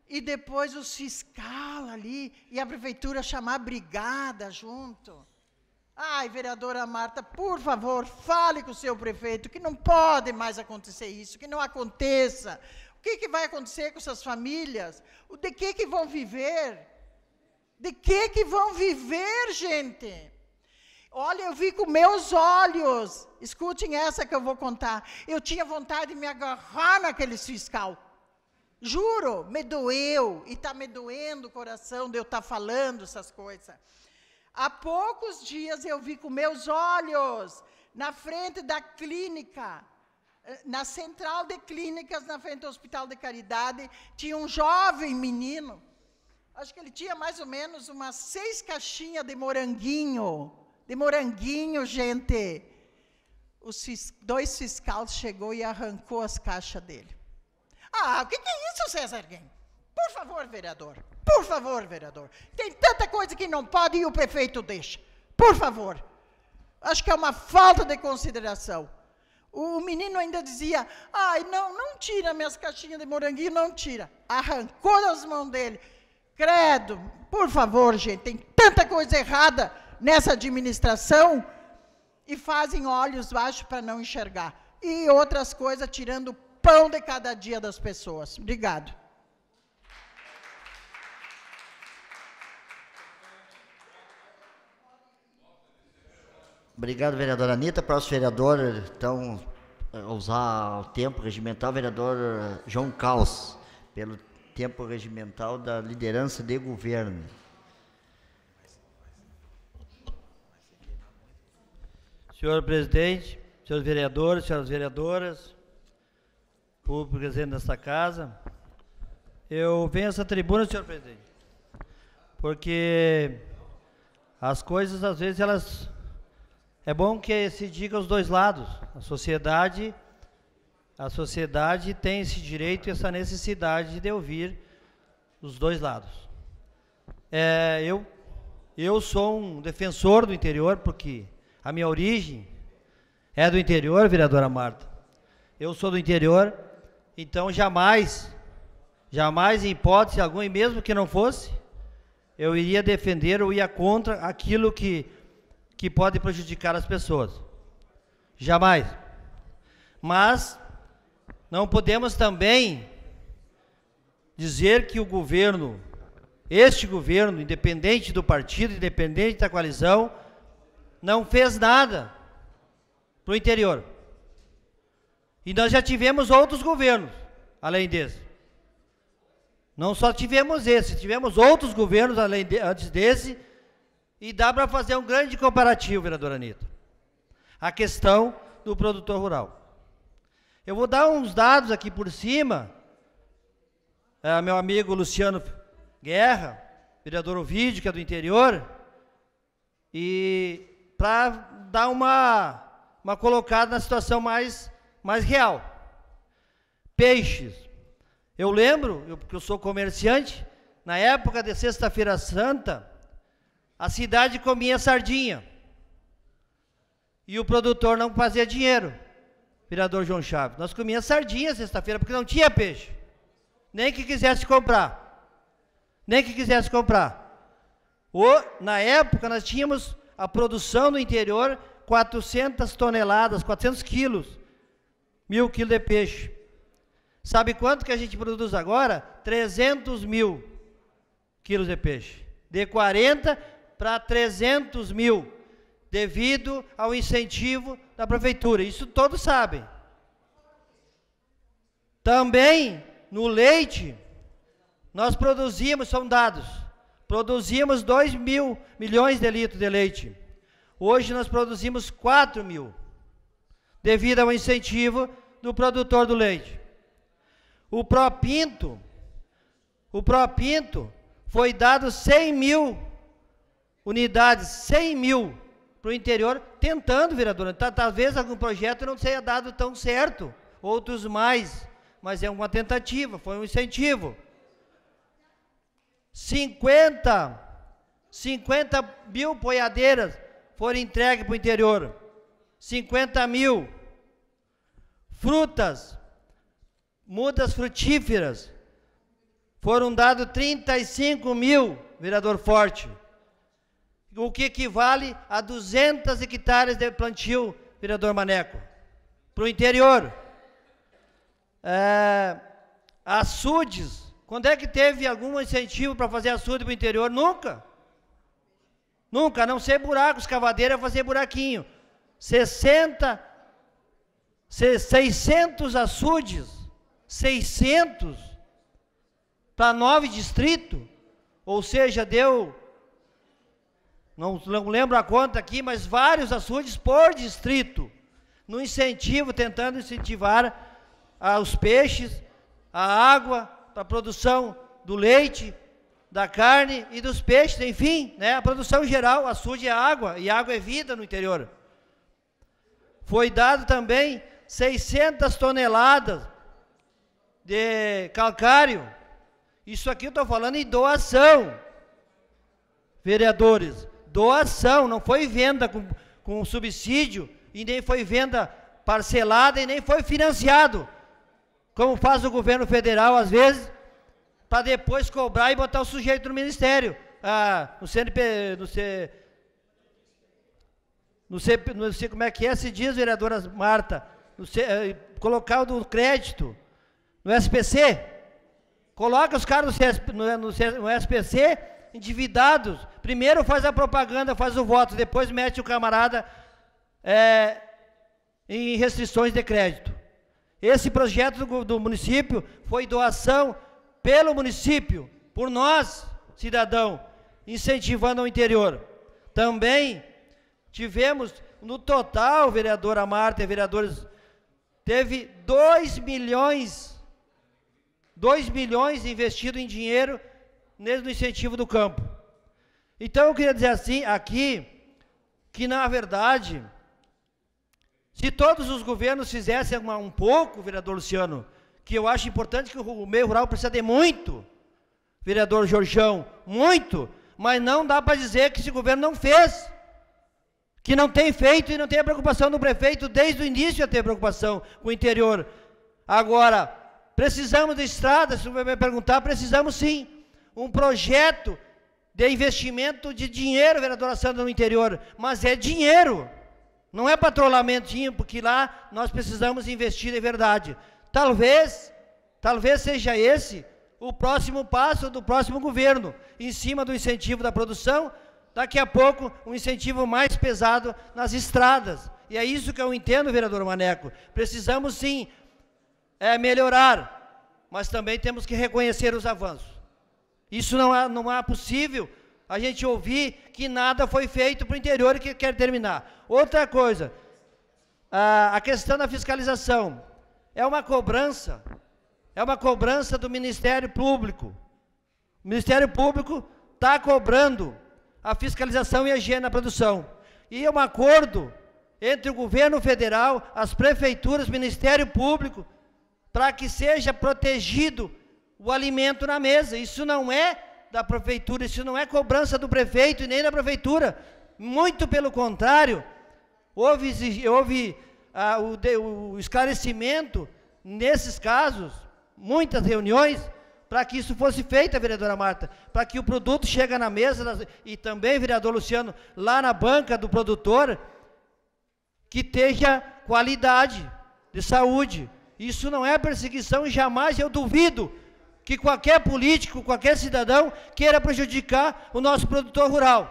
e depois os fiscal ali e a prefeitura chamar a brigada junto. Ai, vereadora Marta, por favor, fale com o seu prefeito que não pode mais acontecer isso, que não aconteça. O que, que vai acontecer com essas famílias? O de que, que vão viver? De que que vão viver, gente? Olha, eu vi com meus olhos. Escutem essa que eu vou contar. Eu tinha vontade de me agarrar naquele fiscal. Juro, me doeu e está me doendo o coração de eu estar tá falando essas coisas. Há poucos dias eu vi com meus olhos na frente da clínica, eh, na central de clínicas, na frente do Hospital de Caridade, tinha um jovem menino acho que ele tinha mais ou menos umas seis caixinhas de moranguinho. De moranguinho, gente. Os fis, dois fiscais chegou e arrancou as caixas dele. Ah, o que, que é isso, César Guim? Por favor, vereador. Por favor, vereador. Tem tanta coisa que não pode e o prefeito deixa. Por favor. Acho que é uma falta de consideração. O menino ainda dizia: ai, não, não tira minhas caixinhas de moranguinho, não tira. Arrancou das mãos dele. Credo, por favor, gente, tem tanta coisa errada nessa administração e fazem olhos baixos para não enxergar. E outras coisas, tirando o pão de cada dia das pessoas. Obrigado. Obrigado, vereadora Anitta. Próximo vereador, então, é, usar o tempo regimental, vereador João Caos, pelo tempo regimental da liderança de governo. Senhor presidente, senhores vereadores, senhoras vereadoras, público presente nesta casa, eu venho a essa tribuna, senhor presidente, porque as coisas às vezes elas é bom que se diga os dois lados. A sociedade a sociedade tem esse direito e essa necessidade de ouvir os dois lados. É, eu, eu sou um defensor do interior, porque a minha origem é do interior, vereadora Marta. Eu sou do interior, então jamais, jamais em hipótese alguma, e mesmo que não fosse, eu iria defender ou ia contra aquilo que, que pode prejudicar as pessoas. Jamais. Mas não podemos também dizer que o governo, este governo, independente do partido, independente da coalizão, não fez nada para o interior. E nós já tivemos outros governos, além desse. Não só tivemos esse, tivemos outros governos além de, antes desse, e dá para fazer um grande comparativo, vereadora Anitta. A questão do produtor rural. Eu vou dar uns dados aqui por cima. É, meu amigo Luciano Guerra, vereador Ovidio, que é do interior, e para dar uma, uma colocada na situação mais, mais real. Peixes. Eu lembro, eu, porque eu sou comerciante, na época de Sexta-feira Santa, a cidade comia sardinha. E o produtor não fazia dinheiro vereador João Chaves, nós comíamos sardinha sexta-feira, porque não tinha peixe. Nem que quisesse comprar. Nem que quisesse comprar. Ou, na época, nós tínhamos a produção no interior 400 toneladas, 400 quilos, mil quilos de peixe. Sabe quanto que a gente produz agora? 300 mil quilos de peixe. De 40 para 300 mil devido ao incentivo da prefeitura. Isso todos sabem. Também no leite, nós produzimos, são dados, produzimos 2 mil milhões de litros de leite. Hoje nós produzimos 4 mil, devido ao incentivo do produtor do leite. O propinto, o propinto foi dado 100 mil unidades, 100 mil para o interior, tentando, vereadora. Tá, talvez algum projeto não tenha dado tão certo, outros mais, mas é uma tentativa, foi um incentivo. 50, 50 mil poiadeiras foram entregues para o interior. 50 mil. Frutas, mudas frutíferas, foram dados 35 mil, vereador Forte o que equivale a 200 hectares de plantio, vereador Maneco, para o interior. É, açudes, quando é que teve algum incentivo para fazer açude para o interior? Nunca. Nunca, a não ser buracos, cavadeira, fazer buraquinho. 60, 600 açudes, 600 para nove distrito, ou seja, deu não, lembro a conta aqui, mas vários açudes por distrito, no incentivo, tentando incentivar ah, os peixes, a água, para a produção do leite, da carne e dos peixes, enfim, né, a produção geral, açude é água, e água é vida no interior. Foi dado também 600 toneladas de calcário, isso aqui eu estou falando em doação, vereadores doação, não foi venda com, com subsídio, e nem foi venda parcelada, e nem foi financiado, como faz o governo federal às vezes, para depois cobrar e botar o sujeito no ministério, ah, no CNP, no C... Não sei, não sei como é que é, se diz, vereadora Marta, C, eh, colocar o do crédito no SPC. Coloca os caras no, no, no SPC endividados. Primeiro faz a propaganda, faz o voto, depois mete o camarada é, em restrições de crédito. Esse projeto do, do município foi doação pelo município, por nós, cidadão, incentivando o interior. Também tivemos, no total, vereadora Marta e vereadores, teve 2 milhões, 2 milhões investido em dinheiro mesmo incentivo do campo. Então eu queria dizer assim aqui que na verdade, se todos os governos fizessem uma, um pouco, vereador Luciano, que eu acho importante que o meio rural precisa de muito, vereador Jorjão, muito, mas não dá para dizer que esse governo não fez, que não tem feito e não tem a preocupação do prefeito desde o início a ter preocupação com o interior. Agora, precisamos de estradas, se você vai perguntar, precisamos sim um projeto de investimento de dinheiro, vereadora Sandra, no interior, mas é dinheiro, não é patrolamentinho, porque lá nós precisamos investir de verdade. Talvez, talvez seja esse o próximo passo do próximo governo, em cima do incentivo da produção, daqui a pouco um incentivo mais pesado nas estradas. E é isso que eu entendo, vereador Maneco. Precisamos sim é, melhorar, mas também temos que reconhecer os avanços. Isso não é, não é possível a gente ouvir que nada foi feito para o interior e que quer terminar. Outra coisa, a questão da fiscalização. É uma cobrança, é uma cobrança do Ministério Público. O Ministério Público está cobrando a fiscalização e a higiene na produção. E é um acordo entre o governo federal, as prefeituras, o Ministério Público, para que seja protegido o alimento na mesa. Isso não é da prefeitura, isso não é cobrança do prefeito e nem da prefeitura. Muito pelo contrário, houve, houve ah, o, de, o esclarecimento nesses casos, muitas reuniões, para que isso fosse feito, vereadora Marta, para que o produto chegue na mesa, das, e também, vereador Luciano, lá na banca do produtor, que tenha qualidade de saúde. Isso não é perseguição e jamais eu duvido que qualquer político, qualquer cidadão queira prejudicar o nosso produtor rural.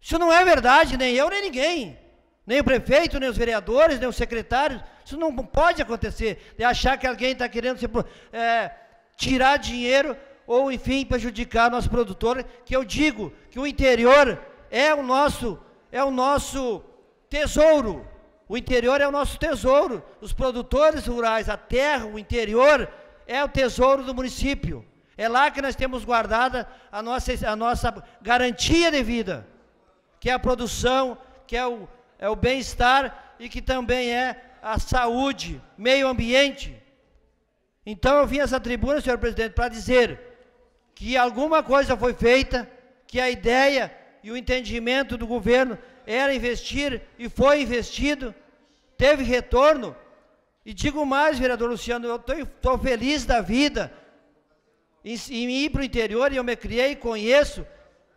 Isso não é verdade, nem eu, nem ninguém. Nem o prefeito, nem os vereadores, nem os secretários. Isso não pode acontecer. De achar que alguém está querendo é, tirar dinheiro ou, enfim, prejudicar nosso produtor. Que eu digo que o interior é o nosso, é o nosso tesouro. O interior é o nosso tesouro. Os produtores rurais, a terra, o interior, é o tesouro do município. É lá que nós temos guardada a nossa, a nossa garantia de vida, que é a produção, que é o, é o bem-estar e que também é a saúde, meio ambiente. Então eu vim a essa tribuna, senhor presidente, para dizer que alguma coisa foi feita, que a ideia e o entendimento do governo era investir e foi investido, teve retorno, e digo mais, vereador Luciano, eu estou feliz da vida em, em ir para o interior e eu me criei, conheço,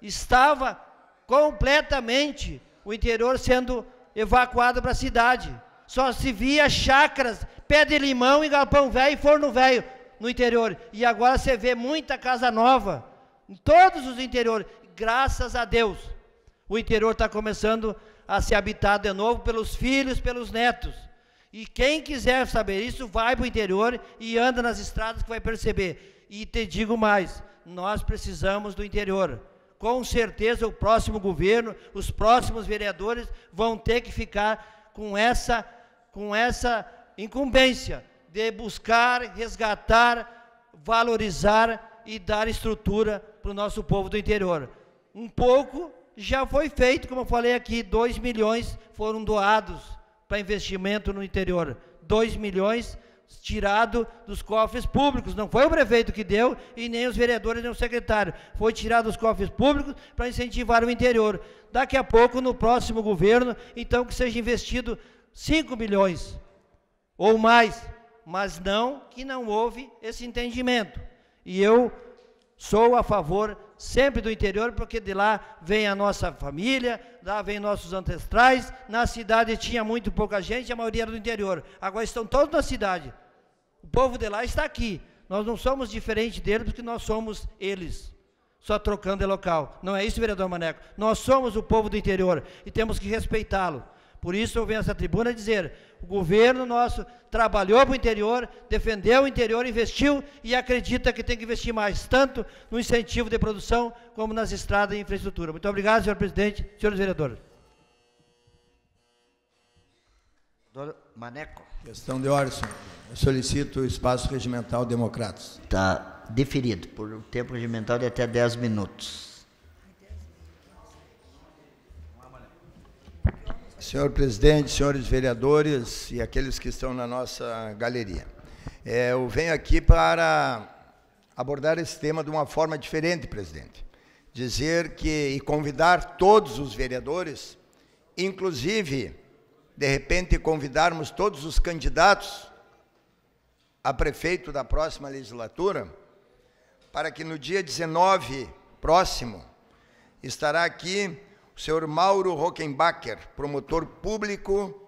estava completamente o interior sendo evacuado para a cidade. Só se via chácaras, pé de limão e galpão velho e forno velho no interior. E agora você vê muita casa nova em todos os interiores. Graças a Deus, o interior está começando a ser habitado de novo pelos filhos, pelos netos. E quem quiser saber isso, vai para o interior e anda nas estradas que vai perceber. E te digo mais, nós precisamos do interior. Com certeza o próximo governo, os próximos vereadores vão ter que ficar com essa, com essa incumbência de buscar, resgatar, valorizar e dar estrutura para o nosso povo do interior. Um pouco já foi feito, como eu falei aqui, 2 milhões foram doados para investimento no interior. 2 milhões tirado dos cofres públicos. Não foi o prefeito que deu e nem os vereadores nem o secretário. Foi tirado dos cofres públicos para incentivar o interior. Daqui a pouco, no próximo governo, então que seja investido 5 milhões ou mais, mas não que não houve esse entendimento. E eu sou a favor sempre do interior, porque de lá vem a nossa família, lá vem nossos ancestrais. Na cidade tinha muito pouca gente, a maioria era do interior. Agora estão todos na cidade. O povo de lá está aqui. Nós não somos diferente deles, porque nós somos eles. Só trocando de local. Não é isso, vereador Maneco? Nós somos o povo do interior e temos que respeitá-lo. Por isso eu venho a essa tribuna dizer, o governo nosso trabalhou para o interior, defendeu o interior, investiu e acredita que tem que investir mais, tanto no incentivo de produção como nas estradas e infraestrutura. Muito obrigado, senhor presidente, senhores vereadores. Maneco. Questão de ordem, Eu solicito o espaço regimental Democratas. Está deferido por um tempo regimental de até 10 minutos. Senhor presidente, senhores vereadores e aqueles que estão na nossa galeria. É, eu venho aqui para abordar esse tema de uma forma diferente, presidente. Dizer que e convidar todos os vereadores, inclusive, de repente, convidarmos todos os candidatos a prefeito da próxima legislatura, para que no dia 19 próximo estará aqui o senhor Mauro Rockenbacher, promotor público,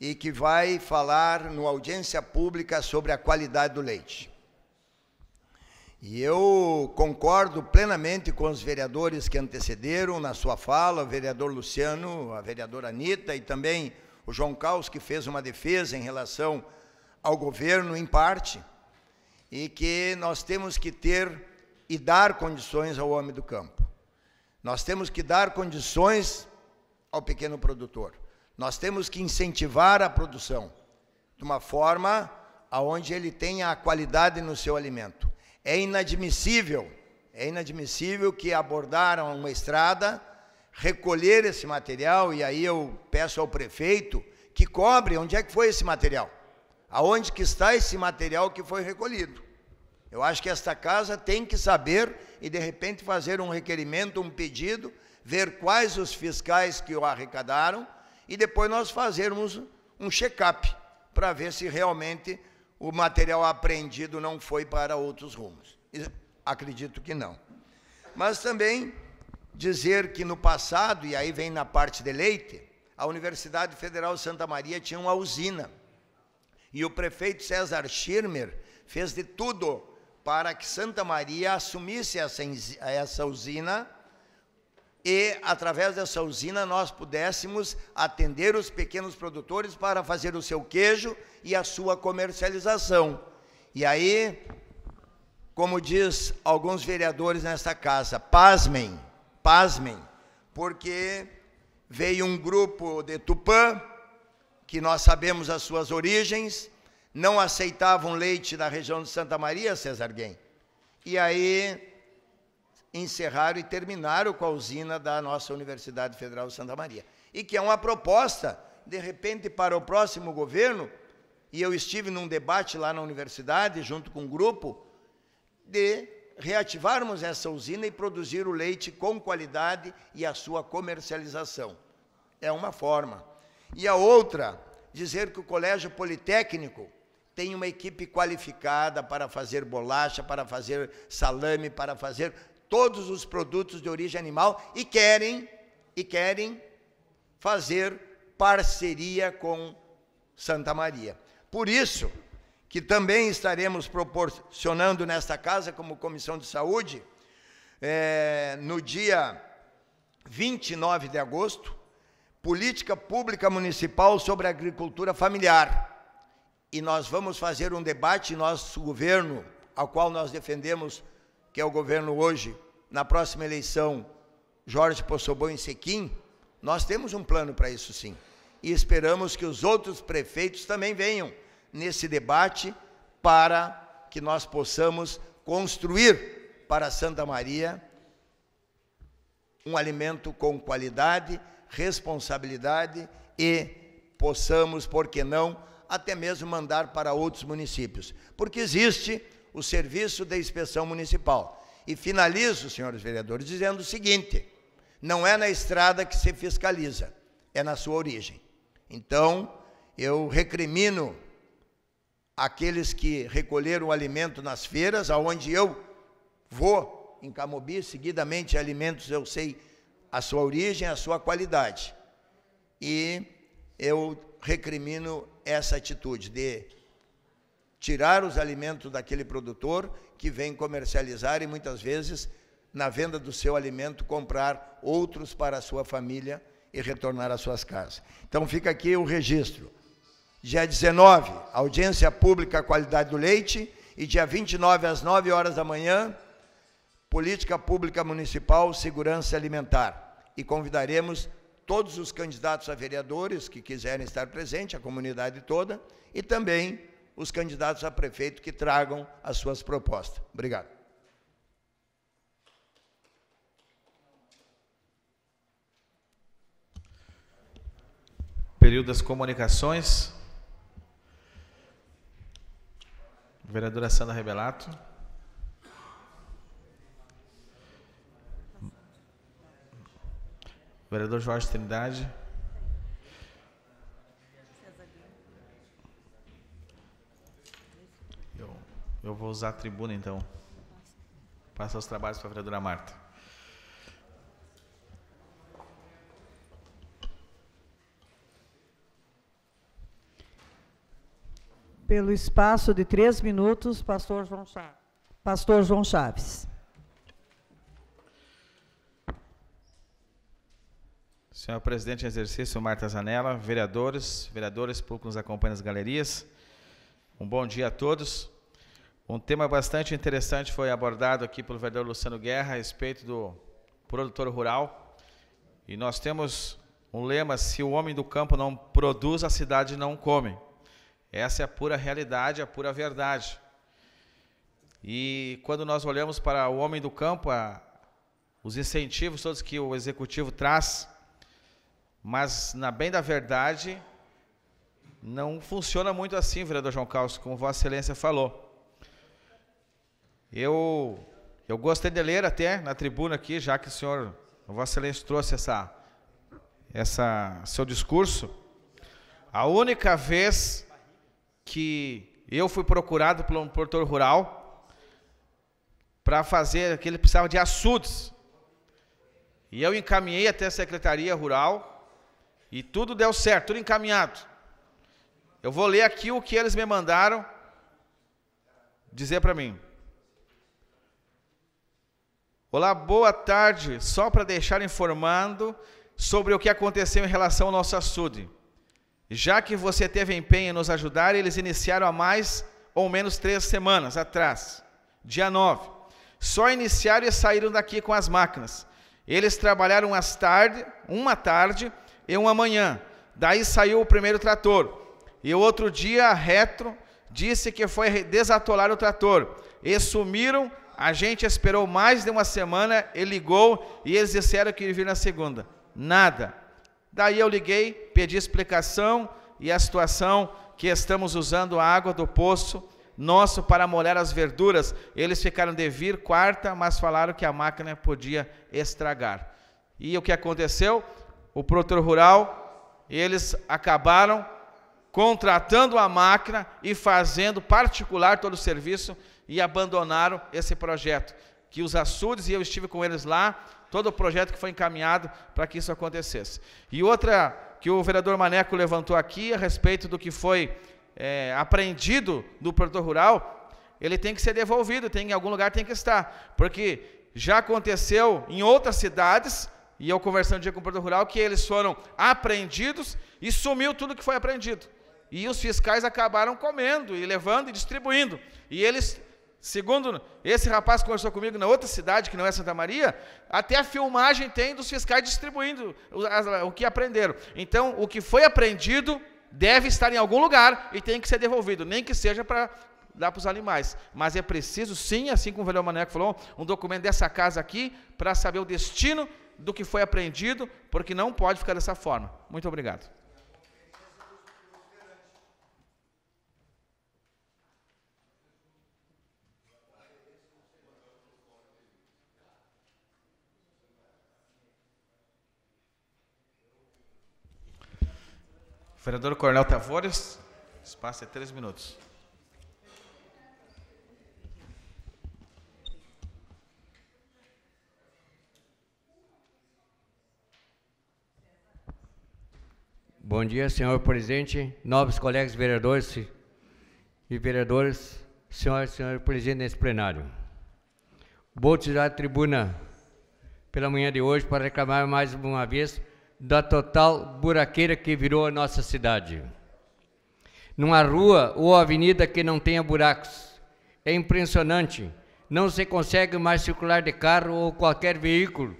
e que vai falar no audiência pública sobre a qualidade do leite. E eu concordo plenamente com os vereadores que antecederam na sua fala, o vereador Luciano, a vereadora Anitta e também o João Caos, que fez uma defesa em relação ao governo, em parte, e que nós temos que ter e dar condições ao homem do campo. Nós temos que dar condições ao pequeno produtor. Nós temos que incentivar a produção de uma forma aonde ele tenha a qualidade no seu alimento. É inadmissível, é inadmissível que abordaram uma estrada, recolher esse material e aí eu peço ao prefeito que cobre onde é que foi esse material. Aonde que está esse material que foi recolhido? Eu acho que esta casa tem que saber e de repente fazer um requerimento, um pedido, ver quais os fiscais que o arrecadaram e depois nós fazermos um check-up para ver se realmente o material apreendido não foi para outros rumos. Acredito que não. Mas também dizer que no passado, e aí vem na parte de leite, a Universidade Federal Santa Maria tinha uma usina. E o prefeito César Schirmer fez de tudo para que Santa Maria assumisse essa, essa usina e, através dessa usina, nós pudéssemos atender os pequenos produtores para fazer o seu queijo e a sua comercialização. E aí, como diz alguns vereadores nesta casa, pasmem, pasmem, porque veio um grupo de Tupã, que nós sabemos as suas origens, não aceitavam leite na região de Santa Maria, César Guem. E aí encerraram e terminaram com a usina da nossa Universidade Federal de Santa Maria. E que é uma proposta, de repente, para o próximo governo, e eu estive num debate lá na universidade, junto com um grupo, de reativarmos essa usina e produzir o leite com qualidade e a sua comercialização. É uma forma. E a outra, dizer que o Colégio Politécnico tem uma equipe qualificada para fazer bolacha, para fazer salame, para fazer todos os produtos de origem animal e querem e querem fazer parceria com Santa Maria. Por isso que também estaremos proporcionando nesta casa, como Comissão de Saúde, é, no dia 29 de agosto, política pública municipal sobre agricultura familiar e nós vamos fazer um debate nosso governo, ao qual nós defendemos, que é o governo hoje, na próxima eleição, Jorge Possobon e Sequim, nós temos um plano para isso sim. E esperamos que os outros prefeitos também venham nesse debate para que nós possamos construir para Santa Maria um alimento com qualidade, responsabilidade e possamos, por que não, até mesmo mandar para outros municípios, porque existe o serviço de inspeção municipal. E finalizo, senhores vereadores, dizendo o seguinte: não é na estrada que se fiscaliza, é na sua origem. Então, eu recrimino aqueles que recolheram alimento nas feiras, aonde eu vou em Camobi, seguidamente alimentos eu sei a sua origem, a sua qualidade. E eu recrimino essa atitude de tirar os alimentos daquele produtor que vem comercializar e muitas vezes, na venda do seu alimento, comprar outros para a sua família e retornar às suas casas. Então fica aqui o registro. Dia 19, audiência pública qualidade do leite e dia 29 às 9 horas da manhã, política pública municipal segurança alimentar. E convidaremos todos os candidatos a vereadores que quiserem estar presentes, a comunidade toda, e também os candidatos a prefeito que tragam as suas propostas. Obrigado. Período das comunicações. Vereadora Sandra Rebelato. Vereador Jorge Trindade. Eu, eu vou usar a tribuna então. Passa os trabalhos para a vereadora Marta. Pelo espaço de três minutos, pastor João Chaves. Pastor João Chaves. Senhor presidente em exercício, Marta Zanella, vereadores, vereadores, público nos acompanha nas galerias. Um bom dia a todos. Um tema bastante interessante foi abordado aqui pelo vereador Luciano Guerra a respeito do produtor rural. E nós temos um lema: se o homem do campo não produz, a cidade não come. Essa é a pura realidade, a pura verdade. E quando nós olhamos para o homem do campo, a, os incentivos todos que o executivo traz mas, na bem da verdade, não funciona muito assim, vereador João Carlos, como Vossa Excelência falou. Eu, eu gostei de ler até na tribuna aqui, já que o senhor, Vossa Excelência, trouxe essa, essa seu discurso. A única vez que eu fui procurado por um produtor rural para fazer, que ele precisava de açudes. E eu encaminhei até a Secretaria Rural, e tudo deu certo, tudo encaminhado. Eu vou ler aqui o que eles me mandaram dizer para mim. Olá, boa tarde. Só para deixar informando sobre o que aconteceu em relação ao nosso açude. Já que você teve empenho em nos ajudar, eles iniciaram há mais ou menos três semanas atrás, dia 9. Só iniciaram e saíram daqui com as máquinas. Eles trabalharam às tarde, uma tarde, e uma manhã. Daí saiu o primeiro trator. E outro dia, retro, disse que foi desatolar o trator. E sumiram. A gente esperou mais de uma semana e ligou e eles disseram que iriam na segunda. Nada. Daí eu liguei, pedi explicação e a situação que estamos usando a água do poço nosso para molhar as verduras. Eles ficaram de vir quarta, mas falaram que a máquina podia estragar. E o que aconteceu? o produtor rural, eles acabaram contratando a máquina e fazendo particular todo o serviço e abandonaram esse projeto. Que os açudes, e eu estive com eles lá, todo o projeto que foi encaminhado para que isso acontecesse. E outra que o vereador Maneco levantou aqui a respeito do que foi é, apreendido do produtor rural, ele tem que ser devolvido, tem em algum lugar tem que estar, porque já aconteceu em outras cidades e eu conversando um dia com o produtor rural, que eles foram apreendidos e sumiu tudo que foi apreendido. E os fiscais acabaram comendo e levando e distribuindo. E eles, segundo esse rapaz conversou comigo na outra cidade, que não é Santa Maria, até a filmagem tem dos fiscais distribuindo o, que aprenderam. Então, o que foi apreendido deve estar em algum lugar e tem que ser devolvido, nem que seja para dar para os animais. Mas é preciso, sim, assim como o velho Maneco falou, um documento dessa casa aqui para saber o destino do que foi aprendido, porque não pode ficar dessa forma. Muito obrigado. Vereador Coronel Tavares, espaço é três minutos. Bom dia, senhor presidente, novos colegas vereadores e vereadores, senhoras e senhores presidentes desse plenário. Vou tirar a tribuna pela manhã de hoje para reclamar mais uma vez da total buraqueira que virou a nossa cidade. Numa rua ou avenida que não tenha buracos. É impressionante. Não se consegue mais circular de carro ou qualquer veículo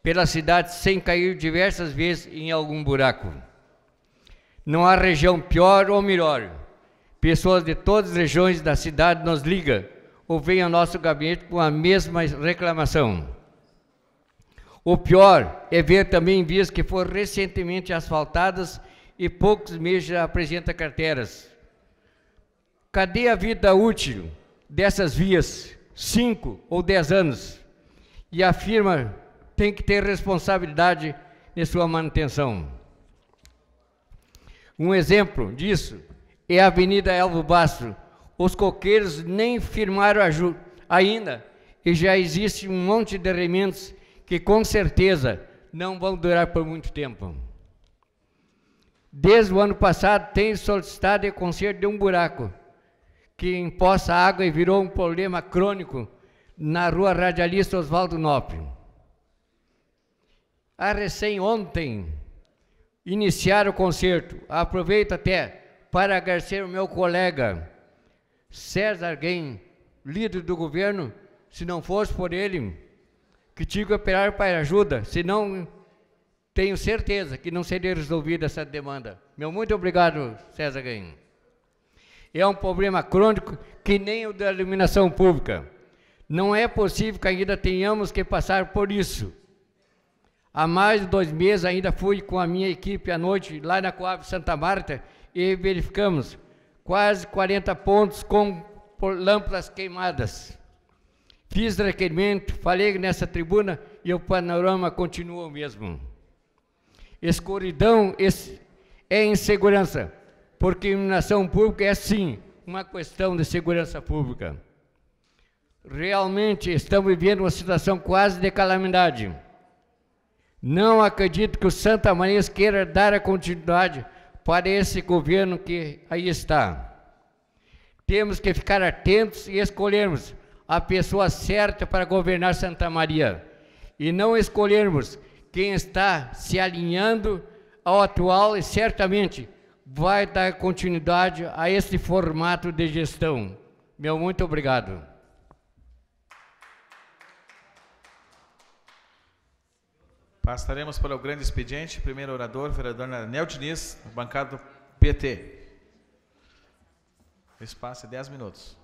pela cidade sem cair diversas vezes em algum buraco. Não há região pior ou melhor. Pessoas de todas as regiões da cidade nos ligam ou vêm ao nosso gabinete com a mesma reclamação. O pior é ver também vias que foram recentemente asfaltadas e poucos meses já apresenta carteiras. Cadê a vida útil dessas vias? Cinco ou dez anos. E a firma tem que ter responsabilidade em sua manutenção. Um exemplo disso é a Avenida Elvo Bastro. Os coqueiros nem firmaram ainda e já existe um monte de remendos que com certeza não vão durar por muito tempo. Desde o ano passado tem solicitado o conserto de um buraco que empoça água e virou um problema crônico na rua Radialista Oswaldo Nobre. A recém ontem iniciar o concerto, aproveito até para agradecer o meu colega César Guem, líder do governo, se não fosse por ele, que tive que operar para ajuda, senão tenho certeza que não seria resolvida essa demanda. Meu muito obrigado, César Guem. É um problema crônico que nem o da iluminação pública. Não é possível que ainda tenhamos que passar por isso. Há mais de dois meses ainda fui com a minha equipe à noite lá na Coab Santa Marta e verificamos quase 40 pontos com lâmpadas queimadas. Fiz requerimento, falei nessa tribuna e o panorama continua o mesmo. Escuridão é insegurança, porque iluminação pública é sim uma questão de segurança pública. Realmente estamos vivendo uma situação quase de calamidade. Não acredito que o Santa Maria queira dar a continuidade para esse governo que aí está. Temos que ficar atentos e escolhermos a pessoa certa para governar Santa Maria e não escolhermos quem está se alinhando ao atual e certamente vai dar continuidade a esse formato de gestão. Meu muito obrigado. Passaremos para o grande expediente. Primeiro orador, vereador Nel Diniz, bancado PT. Espaço é 10 minutos.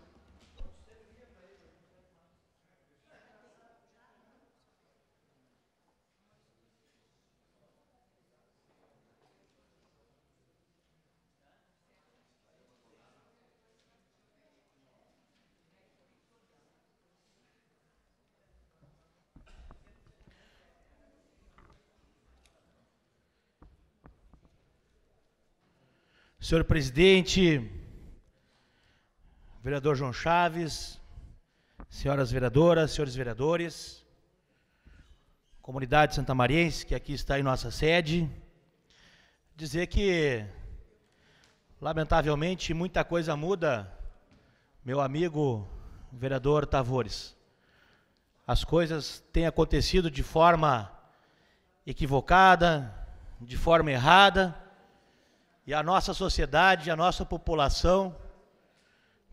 Senhor presidente, vereador João Chaves, senhoras vereadoras, senhores vereadores, comunidade Mariense que aqui está em nossa sede, dizer que, lamentavelmente, muita coisa muda, meu amigo vereador Tavores. As coisas têm acontecido de forma equivocada, de forma errada, e a nossa sociedade, a nossa população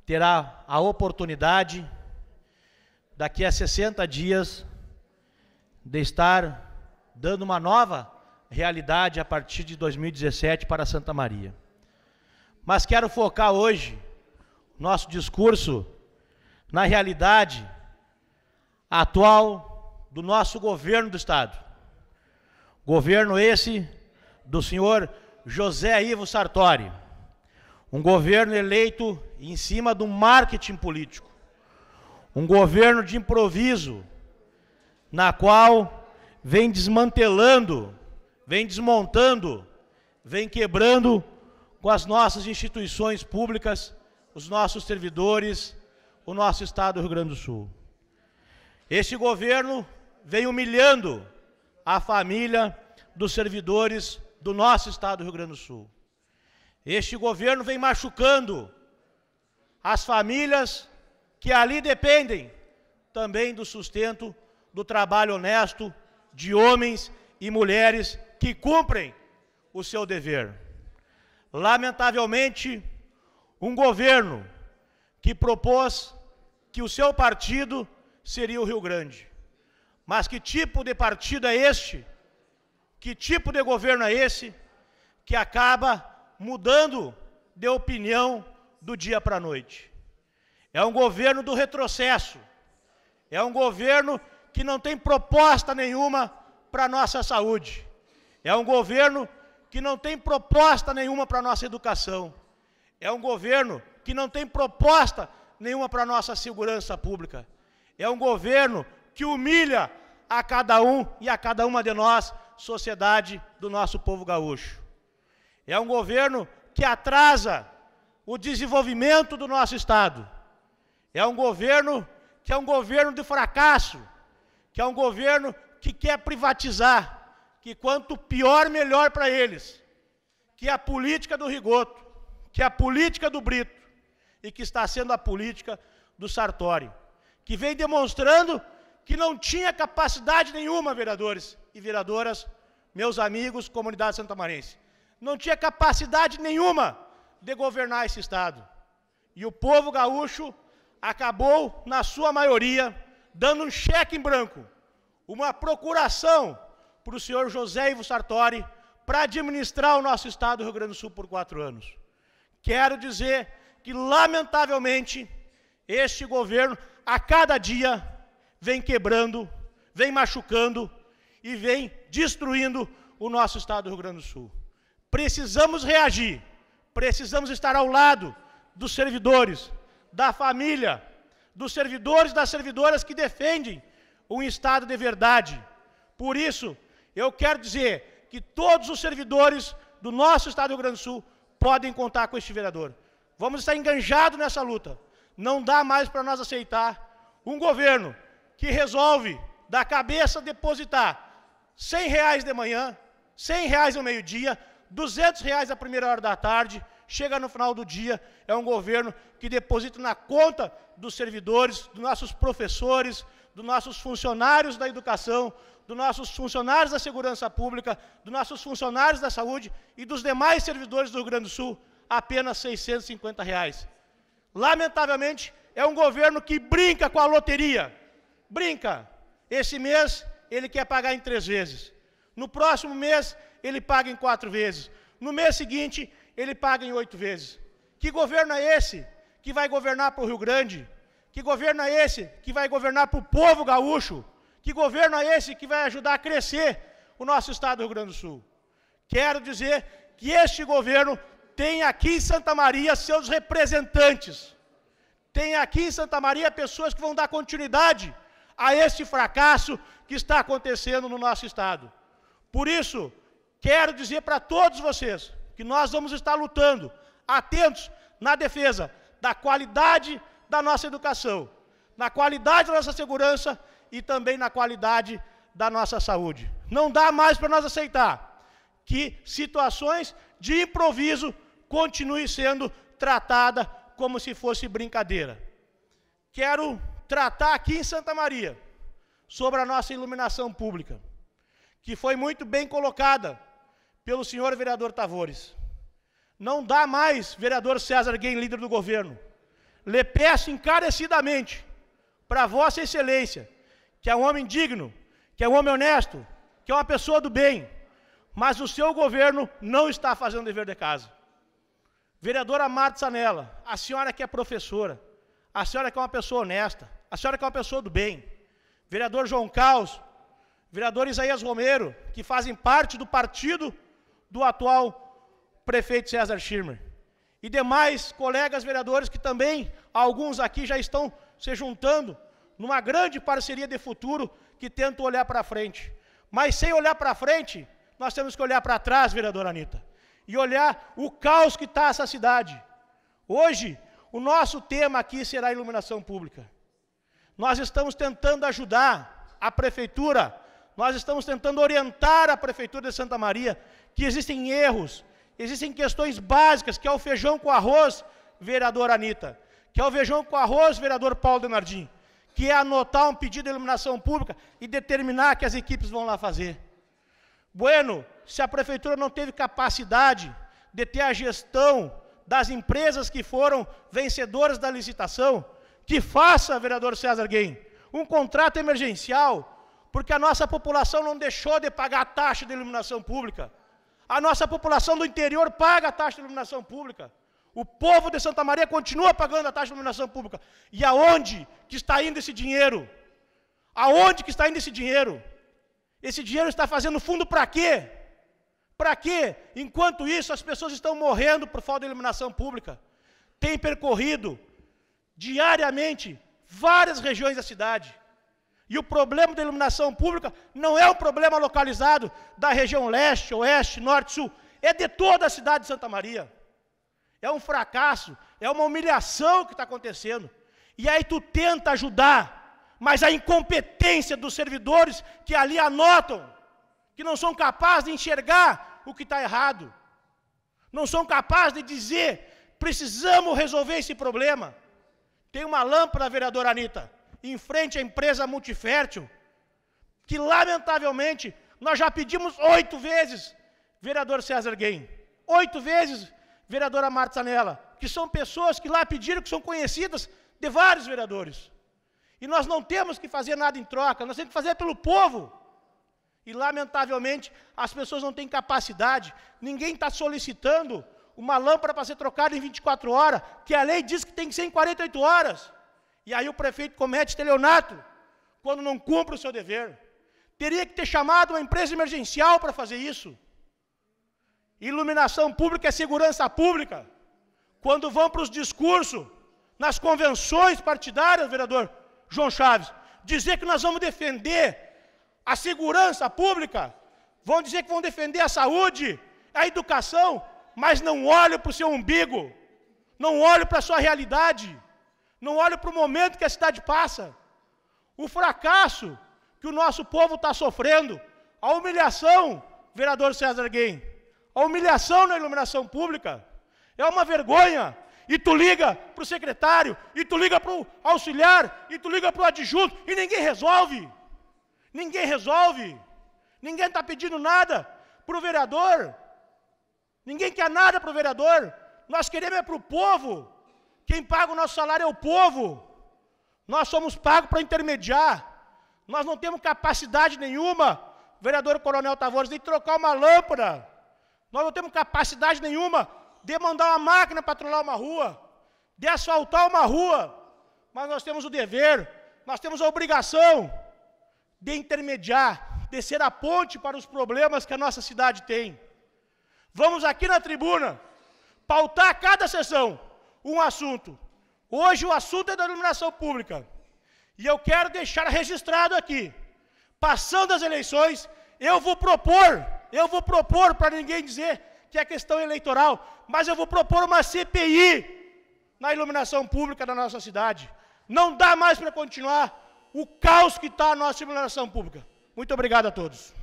terá a oportunidade, daqui a 60 dias, de estar dando uma nova realidade a partir de 2017 para Santa Maria. Mas quero focar hoje nosso discurso na realidade atual do nosso governo do Estado. Governo esse do senhor José Ivo Sartori. Um governo eleito em cima do marketing político. Um governo de improviso, na qual vem desmantelando, vem desmontando, vem quebrando com as nossas instituições públicas, os nossos servidores, o nosso Estado do Rio Grande do Sul. Este governo vem humilhando a família dos servidores do nosso estado do Rio Grande do Sul. Este governo vem machucando as famílias que ali dependem também do sustento do trabalho honesto de homens e mulheres que cumprem o seu dever. Lamentavelmente, um governo que propôs que o seu partido seria o Rio Grande. Mas que tipo de partido é este que tipo de governo é esse que acaba mudando de opinião do dia para a noite? É um governo do retrocesso. É um governo que não tem proposta nenhuma para a nossa saúde. É um governo que não tem proposta nenhuma para a nossa educação. É um governo que não tem proposta nenhuma para a nossa segurança pública. É um governo que humilha a cada um e a cada uma de nós sociedade do nosso povo gaúcho. É um governo que atrasa o desenvolvimento do nosso Estado. É um governo que é um governo de fracasso, que é um governo que quer privatizar, que quanto pior, melhor para eles. Que é a política do Rigoto, que é a política do Brito e que está sendo a política do Sartori, que vem demonstrando que não tinha capacidade nenhuma, vereadores e vereadoras, meus amigos, comunidade santamarense. Não tinha capacidade nenhuma de governar esse Estado. E o povo gaúcho acabou, na sua maioria, dando um cheque em branco, uma procuração para o senhor José Ivo Sartori para administrar o nosso Estado do Rio Grande do Sul por quatro anos. Quero dizer que, lamentavelmente, este governo, a cada dia, vem quebrando, vem machucando e vem destruindo o nosso estado do Rio Grande do Sul. Precisamos reagir, precisamos estar ao lado dos servidores, da família, dos servidores, das servidoras que defendem um Estado de verdade. Por isso, eu quero dizer que todos os servidores do nosso Estado do Rio Grande do Sul podem contar com este vereador. Vamos estar enganjados nessa luta. Não dá mais para nós aceitar um governo que resolve da cabeça depositar 100 reais de manhã, 100 reais no meio-dia, 200 reais na primeira hora da tarde, chega no final do dia, é um governo que deposita na conta dos servidores, dos nossos professores, dos nossos funcionários da educação, dos nossos funcionários da segurança pública, dos nossos funcionários da saúde e dos demais servidores do Rio Grande do Sul, apenas 650 reais. Lamentavelmente, é um governo que brinca com a loteria brinca. Esse mês ele quer pagar em três vezes. No próximo mês ele paga em quatro vezes. No mês seguinte ele paga em oito vezes. Que governo é esse que vai governar para o Rio Grande? Que governo é esse que vai governar para o povo gaúcho? Que governo é esse que vai ajudar a crescer o nosso estado do Rio Grande do Sul? Quero dizer que este governo tem aqui em Santa Maria seus representantes. Tem aqui em Santa Maria pessoas que vão dar continuidade a este fracasso que está acontecendo no nosso Estado. Por isso, quero dizer para todos vocês que nós vamos estar lutando, atentos na defesa da qualidade da nossa educação, na qualidade da nossa segurança e também na qualidade da nossa saúde. Não dá mais para nós aceitar que situações de improviso continuem sendo tratadas como se fosse brincadeira. Quero tratar aqui em Santa Maria sobre a nossa iluminação pública, que foi muito bem colocada pelo senhor vereador Tavores. Não dá mais, vereador César Guem, líder do governo. Lhe peço encarecidamente para Vossa Excelência, que é um homem digno, que é um homem honesto, que é uma pessoa do bem, mas o seu governo não está fazendo dever de casa. Vereadora Marta Sanella, a senhora que é professora, a senhora que é uma pessoa honesta, a senhora que é uma pessoa do bem, vereador João Caos, vereador Isaías Romero, que fazem parte do partido do atual prefeito César Schirmer. E demais colegas vereadores que também, alguns aqui já estão se juntando numa grande parceria de futuro que tenta olhar para frente. Mas sem olhar para frente, nós temos que olhar para trás, vereadora Anitta, e olhar o caos que está essa cidade. Hoje, o nosso tema aqui será a iluminação pública. Nós estamos tentando ajudar a prefeitura, nós estamos tentando orientar a prefeitura de Santa Maria que existem erros, existem questões básicas, que é o feijão com arroz, vereador Anitta, que é o feijão com arroz, vereador Paulo Denardim, que é anotar um pedido de iluminação pública e determinar que as equipes vão lá fazer. Bueno, se a prefeitura não teve capacidade de ter a gestão das empresas que foram vencedoras da licitação, que faça, vereador César Guim, um contrato emergencial, porque a nossa população não deixou de pagar a taxa de iluminação pública. A nossa população do interior paga a taxa de iluminação pública. O povo de Santa Maria continua pagando a taxa de iluminação pública. E aonde que está indo esse dinheiro? Aonde que está indo esse dinheiro? Esse dinheiro está fazendo fundo para quê? Para quê? Enquanto isso, as pessoas estão morrendo por falta de iluminação pública. Tem percorrido diariamente várias regiões da cidade. E o problema da iluminação pública não é um problema localizado da região leste, oeste, norte, sul. É de toda a cidade de Santa Maria. É um fracasso, é uma humilhação que está acontecendo. E aí tu tenta ajudar, mas a incompetência dos servidores que ali anotam, que não são capazes de enxergar o que está errado, não são capazes de dizer, precisamos resolver esse problema. Tem uma lâmpada, vereadora Anitta, em frente à empresa Multifértil, que lamentavelmente nós já pedimos oito vezes, vereador César Guem, oito vezes, vereadora Marta Sanella, que são pessoas que lá pediram, que são conhecidas de vários vereadores. E nós não temos que fazer nada em troca, nós temos que fazer pelo povo. E lamentavelmente as pessoas não têm capacidade, ninguém está solicitando uma lâmpada para ser trocada em 24 horas, que a lei diz que tem que ser em 48 horas. E aí o prefeito comete estelionato quando não cumpre o seu dever. Teria que ter chamado uma empresa emergencial para fazer isso. Iluminação pública é segurança pública. Quando vão para os discursos, nas convenções partidárias, vereador João Chaves, dizer que nós vamos defender a segurança pública, vão dizer que vão defender a saúde, a educação, mas não olho para o seu umbigo, não olho para a sua realidade, não olho para o momento que a cidade passa, o fracasso que o nosso povo está sofrendo, a humilhação, vereador César Guim, a humilhação na iluminação pública, é uma vergonha. E tu liga para o secretário, e tu liga para o auxiliar, e tu liga para o adjunto, e ninguém resolve. Ninguém resolve. Ninguém está pedindo nada para o vereador. Ninguém quer nada para o vereador. Nós queremos é para o povo. Quem paga o nosso salário é o povo. Nós somos pagos para intermediar. Nós não temos capacidade nenhuma, vereador Coronel Tavares, de trocar uma lâmpada. Nós não temos capacidade nenhuma de mandar uma máquina patrulhar uma rua, de asfaltar uma rua. Mas nós temos o dever, nós temos a obrigação de intermediar, de ser a ponte para os problemas que a nossa cidade tem. Vamos aqui na tribuna pautar cada sessão um assunto. Hoje o assunto é da iluminação pública. E eu quero deixar registrado aqui. Passando as eleições, eu vou propor, eu vou propor para ninguém dizer que é questão eleitoral, mas eu vou propor uma CPI na iluminação pública da nossa cidade. Não dá mais para continuar o caos que está na nossa iluminação pública. Muito obrigado a todos.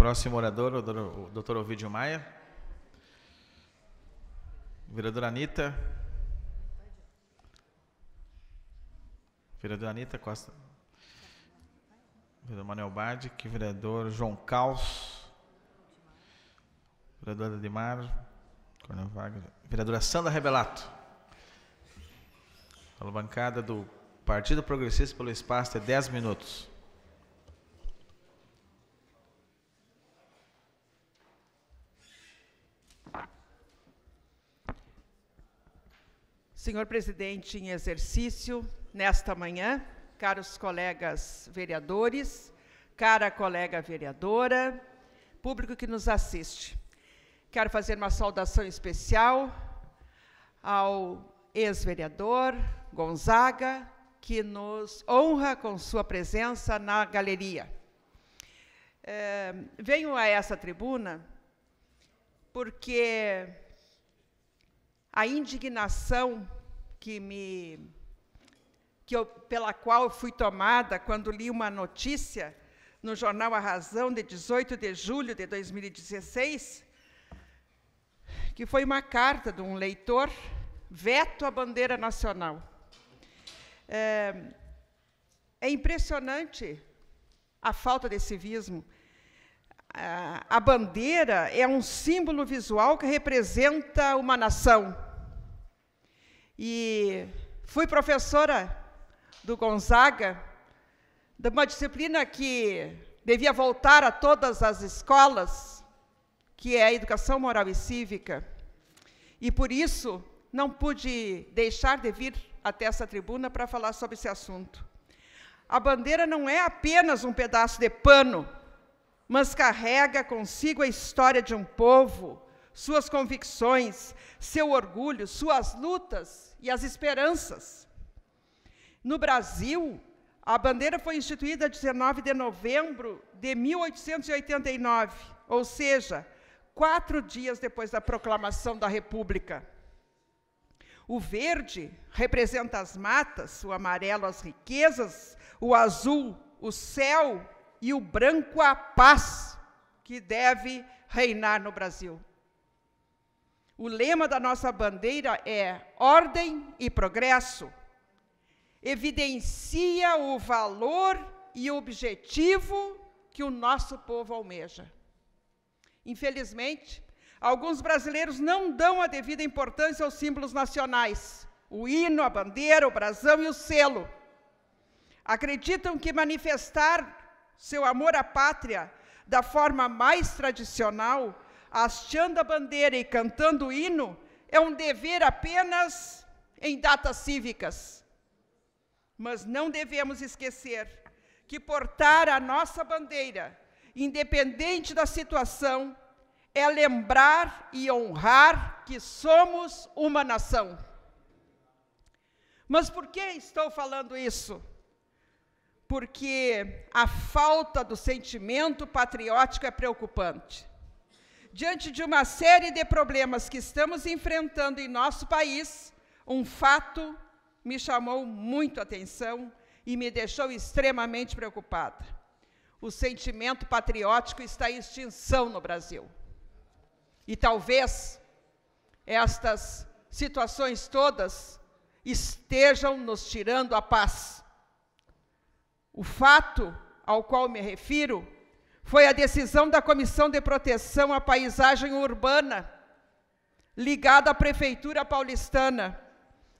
Próximo orador, o doutor Ovidio Maia. Vereadora Anitta. Vereadora Anitta Costa. Vereador Manuel Bardic, vereador João Caos. Vereadora Ademar. Coronel Vereadora Sandra Rebelato. a bancada do Partido Progressista pelo Espaço, é 10 minutos. Senhor presidente em exercício, nesta manhã, caros colegas vereadores, cara colega vereadora, público que nos assiste. Quero fazer uma saudação especial ao ex-vereador Gonzaga, que nos honra com sua presença na galeria. É, venho a essa tribuna porque a indignação que me que eu, pela qual eu fui tomada quando li uma notícia no jornal A Razão de 18 de julho de 2016, que foi uma carta de um leitor veto à bandeira nacional. É, é impressionante a falta de civismo a, bandeira é um símbolo visual que representa uma nação. E fui professora do Gonzaga, de uma disciplina que devia voltar a todas as escolas, que é a educação moral e cívica. E por isso não pude deixar de vir até essa tribuna para falar sobre esse assunto. A bandeira não é apenas um pedaço de pano mas carrega consigo a história de um povo, suas convicções, seu orgulho, suas lutas e as esperanças. No Brasil, a bandeira foi instituída 19 de novembro de 1889, ou seja, quatro dias depois da proclamação da República. O verde representa as matas, o amarelo as riquezas, o azul o céu e o branco a paz que deve reinar no Brasil. O lema da nossa bandeira é ordem e progresso. Evidencia o valor e o objetivo que o nosso povo almeja. Infelizmente, alguns brasileiros não dão a devida importância aos símbolos nacionais, o hino, a bandeira, o brasão e o selo. Acreditam que manifestar seu amor à pátria da forma mais tradicional, hasteando a bandeira e cantando o hino, é um dever apenas em datas cívicas. Mas não devemos esquecer que portar a nossa bandeira, independente da situação, é lembrar e honrar que somos uma nação. Mas por que estou falando isso? porque a falta do sentimento patriótico é preocupante. Diante de uma série de problemas que estamos enfrentando em nosso país, um fato me chamou muito a atenção e me deixou extremamente preocupada. O sentimento patriótico está em extinção no Brasil. E talvez estas situações todas estejam nos tirando a paz o fato ao qual me refiro foi a decisão da Comissão de Proteção à Paisagem Urbana, ligada à Prefeitura Paulistana,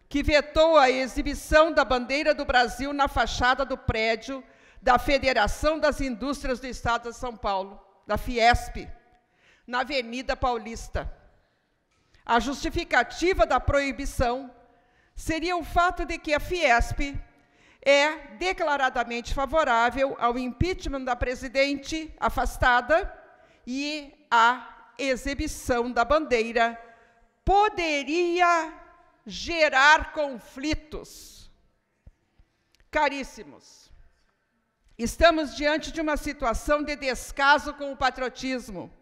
que vetou a exibição da bandeira do Brasil na fachada do prédio da Federação das Indústrias do Estado de São Paulo, da Fiesp, na Avenida Paulista. A justificativa da proibição seria o fato de que a Fiesp é declaradamente favorável ao impeachment da presidente afastada e à exibição da bandeira, poderia gerar conflitos. Caríssimos, estamos diante de uma situação de descaso com o patriotismo,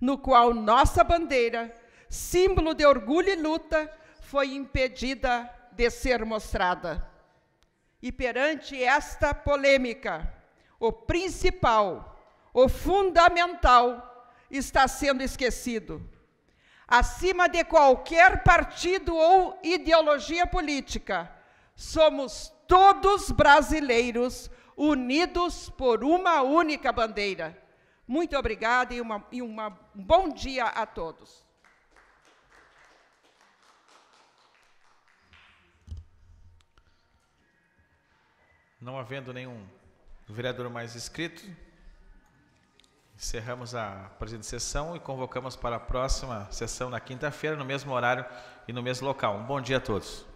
no qual nossa bandeira, símbolo de orgulho e luta, foi impedida de ser mostrada. E perante esta polêmica, o principal, o fundamental, está sendo esquecido. Acima de qualquer partido ou ideologia política, somos todos brasileiros unidos por uma única bandeira. Muito obrigada e, uma, e uma, um bom dia a todos. Não havendo nenhum vereador mais inscrito, encerramos a presente sessão e convocamos para a próxima sessão na quinta-feira, no mesmo horário e no mesmo local. Um bom dia a todos.